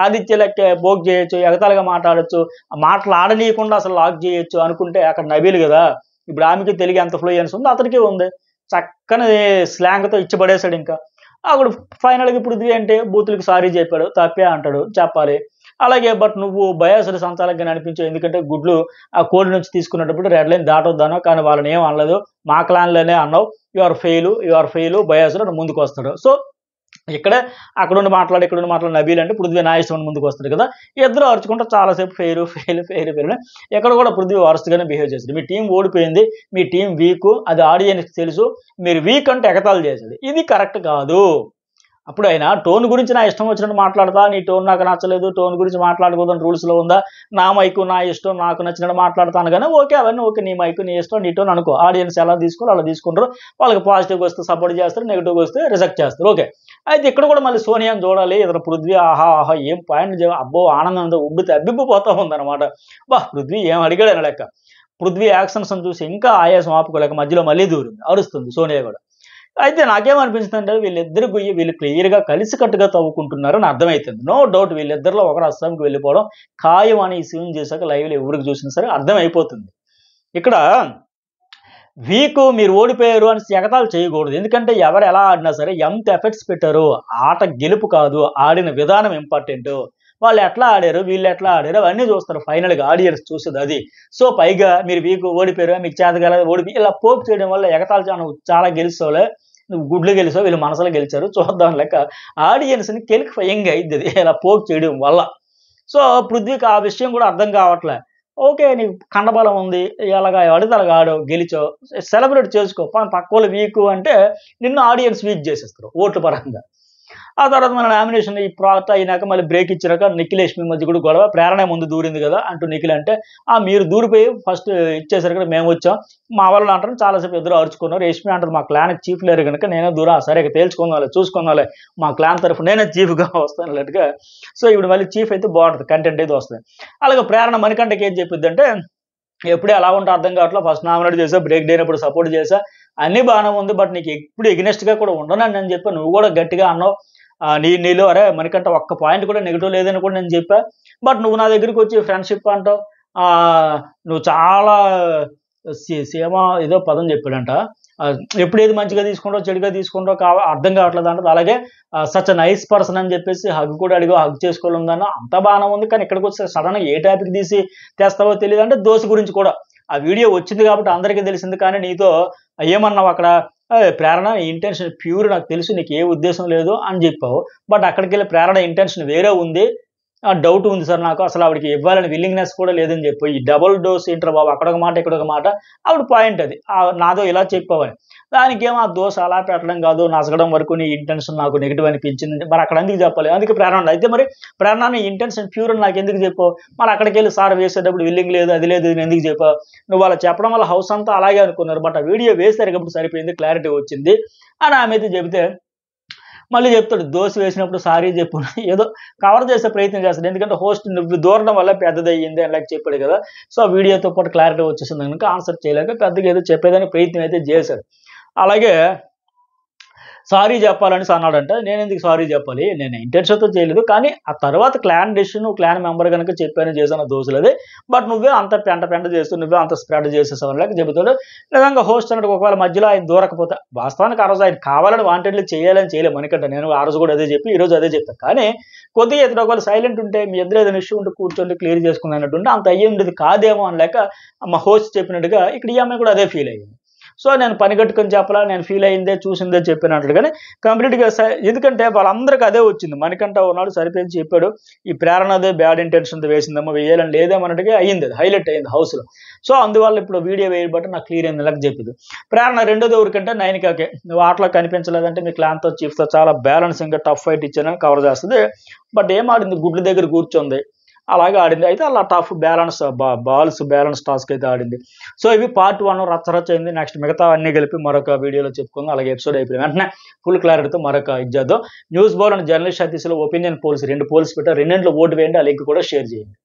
ఆదిత్య లెక్క బోక్ చేయొచ్చు ఎగతాలుగా మాట్లాడచ్చు మాటలు ఆడనీయకుండా అసలు లాక్ చేయొచ్చు అనుకుంటే అక్కడ నబీలు కదా ఇప్పుడు ఆమెకి తెలియ ఎంత ఫ్లూయన్స్ ఉందో అతనికి ఉంది చక్కని స్లాంగ్తో ఇచ్చి పడేశాడు ఇంకా అప్పుడు ఫైనల్గా ఇప్పుడు ఇది అంటే బూతులకు సారీ చెప్పాడు తప్పే అంటాడు చెప్పాలి అలాగే బట్ నువ్వు బయాసులు సంచాలకంగా అనిపించావు ఎందుకంటే గుడ్లు ఆ కోడి నుంచి తీసుకునేటప్పుడు రెడ్ లైన్ దాటొద్దానో కానీ వాళ్ళని ఏం అనలేదు మా క్లాన్లోనే అన్నావు you are fail you are fail బయాసులు ముందుకు వస్తాడు సో ఇక్కడ అక్కడుండి మాట్లాడి ఇక్కడుండి మాట్లాడి నబీలు అంటే పృథ్వీ నాయస్వామి ముందుకు వస్తారు కదా ఇద్దరు అరుచుకుంటే చాలాసేపు ఫెయిర్ ఫెయిల్ ఫెయిర్ ఫెయిల్ ఎక్కడ కూడా పృథ్వీ వరుసగానే బిహేవ్ చేశారు మీ టీం ఓడిపోయింది మీ టీం వీక్ అది ఆడియన్స్కి తెలుసు మీరు వీక్ అంటే ఎగతాలు చేసేది ఇది కరెక్ట్ కాదు అప్పుడు ఆయన టోన్ గురించి నా ఇష్టం వచ్చినట్టు మాట్లాడతా నీ టోన్ నాకు నచ్చలేదు టోన్ గురించి మాట్లాడకూడదని రూల్స్లో ఉందా నా మైకు నా ఇష్టం నాకు నచ్చినట్టు మాట్లాడతాను కానీ ఓకే అవన్నీ ఓకే నీ మైకు నీ ఇష్టం నీ టోన్ అనుకో ఆడియన్స్ ఎలా తీసుకోవాలి అలా తీసుకుంటారు వాళ్ళకి పాజిటివ్ వస్తే సపోర్ట్ చేస్తారు నెగిటివ్ వస్తే రిజెక్ట్ చేస్తారు ఓకే అయితే ఇక్కడ కూడా మళ్ళీ సోనియాని చూడాలి ఇతర పృథ్వీ ఆహా ఆహా ఏం పాయింట్ అబ్బో ఆనందంతో ఉబ్బితే అబ్బిబ్బిపోతూ ఉందన్నమాట బా పృథ్వీ ఏం అడిగాడు లెక్క పృథ్వీ యాక్షన్స్ చూసి ఇంకా ఆయాసం ఆపుకోలేక మధ్యలో మళ్ళీ దూరింది అరుస్తుంది సోనియా కూడా అయితే నాకేమనిపిస్తుంది అంటే వీళ్ళిద్దరు గుయ్యి వీళ్ళు క్లియర్గా కలిసికట్టుగా తవ్వుకుంటున్నారని అర్థమవుతుంది నో డౌట్ వీళ్ళిద్దరిలో ఒకరు అస్సాంకి వెళ్ళిపోవడం ఖాయం అని ఈ సీన్ చేశాక లైవ్లో ఎవరికి చూసినా సరే అర్థమైపోతుంది ఇక్కడ వీకు మీరు ఓడిపోయారు అని ఎగతాలు చేయకూడదు ఎందుకంటే ఎవరు ఎలా ఆడినా సరే ఎంత ఎఫెక్ట్స్ పెట్టారు ఆట గెలుపు కాదు ఆడిన విధానం ఇంపార్టెంట్ వాళ్ళు ఎట్లా ఆడారు వీళ్ళు ఎట్లా ఆడారు అవన్నీ చూస్తారు ఫైనల్గా ఆడియన్స్ చూసేది అది సో పైగా మీరు వీకు ఓడిపోయారు మీకు చేతగల ఓడిపోయి ఇలా పోక్ చేయడం వల్ల ఎగతాలు చాలా చాలా గెలుస్తావులే నువ్వు గుడ్లు గెలిచావు వీళ్ళు మనసులో గెలిచారు చూద్దాం లెక్క ఆడియన్స్ని కెలిఫయింగ్ అయింది అది ఇలా పోక్ చేయడం వల్ల సో పృథ్వీకి ఆ విషయం కూడా అర్థం కావట్లే ఓకే నీకు కండబలం ఉంది ఎలాగా అడితలు ఆడో గెలిచో సెలబ్రేట్ చేసుకో పక్క వాళ్ళు వీక్ అంటే నిన్ను ఆడియన్స్ వీక్ చేసేస్తారు ఓట్ల పరంగా ఆ తర్వాత మన నామినేషన్ ఈ ప్రాత అయినాక మళ్ళీ బ్రేక్ ఇచ్చినాక నిఖిలేష్ మీ మధ్య కూడా గొడవ ప్రేరణ ముందు దూరింది కదా అంటూ నిఖిల్ అంటే ఆ మీరు దూరిపోయి ఫస్ట్ ఇచ్చేసరికి మేము వచ్చాం మా వాళ్ళు అంటారు చాలాసేపు ఎదురు అరుచుకున్నారు రేష్మి అంటారు మా క్లాన్ చీఫ్ లేరు కనుక నేను దూరం సరే తేల్చుకుందాలే చూసుకుందాలే మా క్లాన్ తరఫు నేనే చీఫ్గా వస్తాను అన్నట్టుగా సో ఇప్పుడు మళ్ళీ చీఫ్ అయితే బాగుంటుంది కంటెంట్ అయితే వస్తుంది అలాగే ప్రేరణ మణికంటకి ఏం చెప్పింది అంటే ఎప్పుడే ఎలా ఉంటే అర్థం కావట్లేదు ఫస్ట్ నామినేట్ చేసా బ్రేక్ డైనప్పుడు సపోర్ట్ చేసా అన్ని బాగానే ఉంది బట్ నీకు ఎప్పుడు ఎగ్నెస్ట్గా కూడా ఉండనండి అని చెప్పి నువ్వు కూడా గట్టిగా అన్నావు నీ నీలో అరే మనకంటే ఒక్క పాయింట్ కూడా నెగిటివ్ లేదని కూడా నేను చెప్పా బట్ నువ్వు నా దగ్గరికి వచ్చి ఫ్రెండ్షిప్ అంటావు నువ్వు చాలా సేమ ఏదో పదం చెప్పాడంట ఎప్పుడు ఏది మంచిగా తీసుకుంటో చెడుగా తీసుకుంటో కావ అర్థం కావట్లేదు అంటే అలాగే సచ్ నైస్ పర్సన్ అని చెప్పేసి హగ్ కూడా అడిగో హగ్ చేసుకోవాలన్నా అంత బాగానే ఉంది కానీ ఇక్కడికి వచ్చి సడన్గా ఏ టాపిక్ తీసి తెస్తావో తెలియదు అంటే దోశ గురించి కూడా ఆ వీడియో వచ్చింది కాబట్టి అందరికీ తెలిసింది కానీ నీతో ఏమన్నావు అక్కడ ప్రేరణ ఇంటెన్షన్ ప్యూర్ నాకు తెలుసు నీకు ఏ ఉద్దేశం లేదు అని చెప్పావు బట్ అక్కడికి వెళ్ళి ప్రేరణ ఇంటెన్షన్ వేరే ఉంది డౌట్ ఉంది సార్ నాకు అసలు ఆవిడకి ఇవ్వాలని విల్లింగ్నెస్ కూడా లేదని చెప్పి ఈ డబుల్ డోస్ ఇంటర్ బాబు అక్కడొక మాట ఇక్కడొక మాట ఆవిడ పాయింట్ అది నాతో ఇలా చెప్పావని దానికేమో ఆ దోశ అలా పెట్టడం కాదు నసగడం వరకు నీ ఇంటెన్షన్ నాకు నెగిటివ్ అనిపించింది మరి అక్కడ ఎందుకు చెప్పాలి అందుకే ప్రేరణ అయితే మరి ప్రేరణ నీ ఇంటెన్షన్ ప్యూర్ అని నాకు ఎందుకు చెప్పావు మరి అక్కడికి వెళ్ళి సార్ వేసేటప్పుడు విల్లింగ్ లేదు అది లేదు నేను ఎందుకు చెప్పావు నువ్వు వాళ్ళు చెప్పడం వల్ల హౌస్ అంతా అలాగే అనుకున్నారు బట్ ఆ వీడియో వేశారు సరిపోయింది క్లారిటీ వచ్చింది అని ఆమె అయితే చెబితే మళ్ళీ చెప్తాడు దోశ వేసినప్పుడు సారీ చెప్పు ఏదో కవర్ చేసే ప్రయత్నం చేస్తాడు ఎందుకంటే హోస్ట్ నువ్వు దూరడం వల్ల పెద్దదయ్యింది అని లైక్ చెప్పాడు కదా సో వీడియోతో పాటు క్లారిటీ వచ్చేసింది కనుక ఆన్సర్ చేయలేక పెద్దగా ఏదో చెప్పేదానికి ప్రయత్నం అయితే చేశాడు అలాగే సారీ చెప్పాలని అన్నాడంట నేను ఎందుకు సారీ చెప్పాలి నేను ఇంటెన్షన్తో చేయలేదు కానీ ఆ తర్వాత క్లాన్ డెసిషన్ క్లాన్ మెంబర్ కనుక చెప్పాను చేసిన దోషులది బట్ నువ్వే అంత పెంట పెంట చేస్తూ నువ్వే అంత స్ప్రెడ్ చేసేసావు లేక చెబుతాడు నిజంగా హోస్ట్ అన్నట్టు ఒకవేళ మధ్యలో ఆయన దూరకపోతే వాస్తవానికి ఆ రోజు ఆయన కావాలని వాంటెడ్లీ చేయాలని చేయలేము ఎందుకంటే నేను ఆ రోజు కూడా అదే చెప్పి ఈ రోజు అదే చెప్తాను కానీ కొద్దిగా ఇతర ఒకవేళ సైలెంట్ ఉంటే మీ ఎదురు ఏదైనా ఇష్యూ ఉంటే కూర్చోండి క్లియర్ ఉంటే అంత అయ్యి ఉండేది కాదేమో అని లేక మా హోస్ట్ చెప్పినట్టుగా ఇక్కడ ఈ అమ్మాయి కూడా అదే ఫీల్ అయ్యింది సో నేను పని కట్టుకొని చెప్పాలా నేను ఫీల్ అయిందే చూసిందే చెప్పినట్లు కానీ కంప్లీట్గా ఎందుకంటే వాళ్ళందరికీ అదే వచ్చింది మనకంటే ఉన్నాడు సరిపోయి చెప్పాడు ఈ ప్రేరణ అదే బ్యాడ్ ఇంటెన్షన్తో వేసిందేమో వేయాలని లేదేమన్నట్టుగా అయ్యింది అది హైలైట్ అయ్యింది హౌస్లో సో అందువల్ల ఇప్పుడు వీడియో వేయబట్టి నాకు క్లియర్ అయింది నాకు చెప్పింది ప్రేరణ రెండోది ఎవరికంటే నైన్కాకే నువ్వు ఆటలో కనిపించలేదంటే మీ క్లాన్తో చీఫ్తో చాలా బ్యాలెన్సింగ్గా టఫ్ ఫైట్ ఇచ్చానని కవర్ చేస్తుంది బట్ ఏం ఆడింది గుడ్ల దగ్గర కూర్చుంది అలాగే ఆడింది అయితే అలా tough balance balls balance task అయితే ఆడింది సో ఇవి పార్ట్ వన్ రచ్చరచ్చ అయింది నెక్స్ట్ మిగతా అన్ని కలిపి మరొక వీడియోలో చెప్పుకుందాం అలాగే ఎపిసోడ్ అయిపోయింది వెంటనే ఫుల్ క్లారిటీతో మరొక ఇచ్చేద్దాం న్యూస్ బోర్ అండ్ జర్నలిస్ట్ అతిథిలో ఒపీనియన్ పోల్స్ రెండు పోల్స్ పెట్టారు రెండింటిలో ఓటు వేయండి ఆ లింక్ కూడా షేర్ చేయండి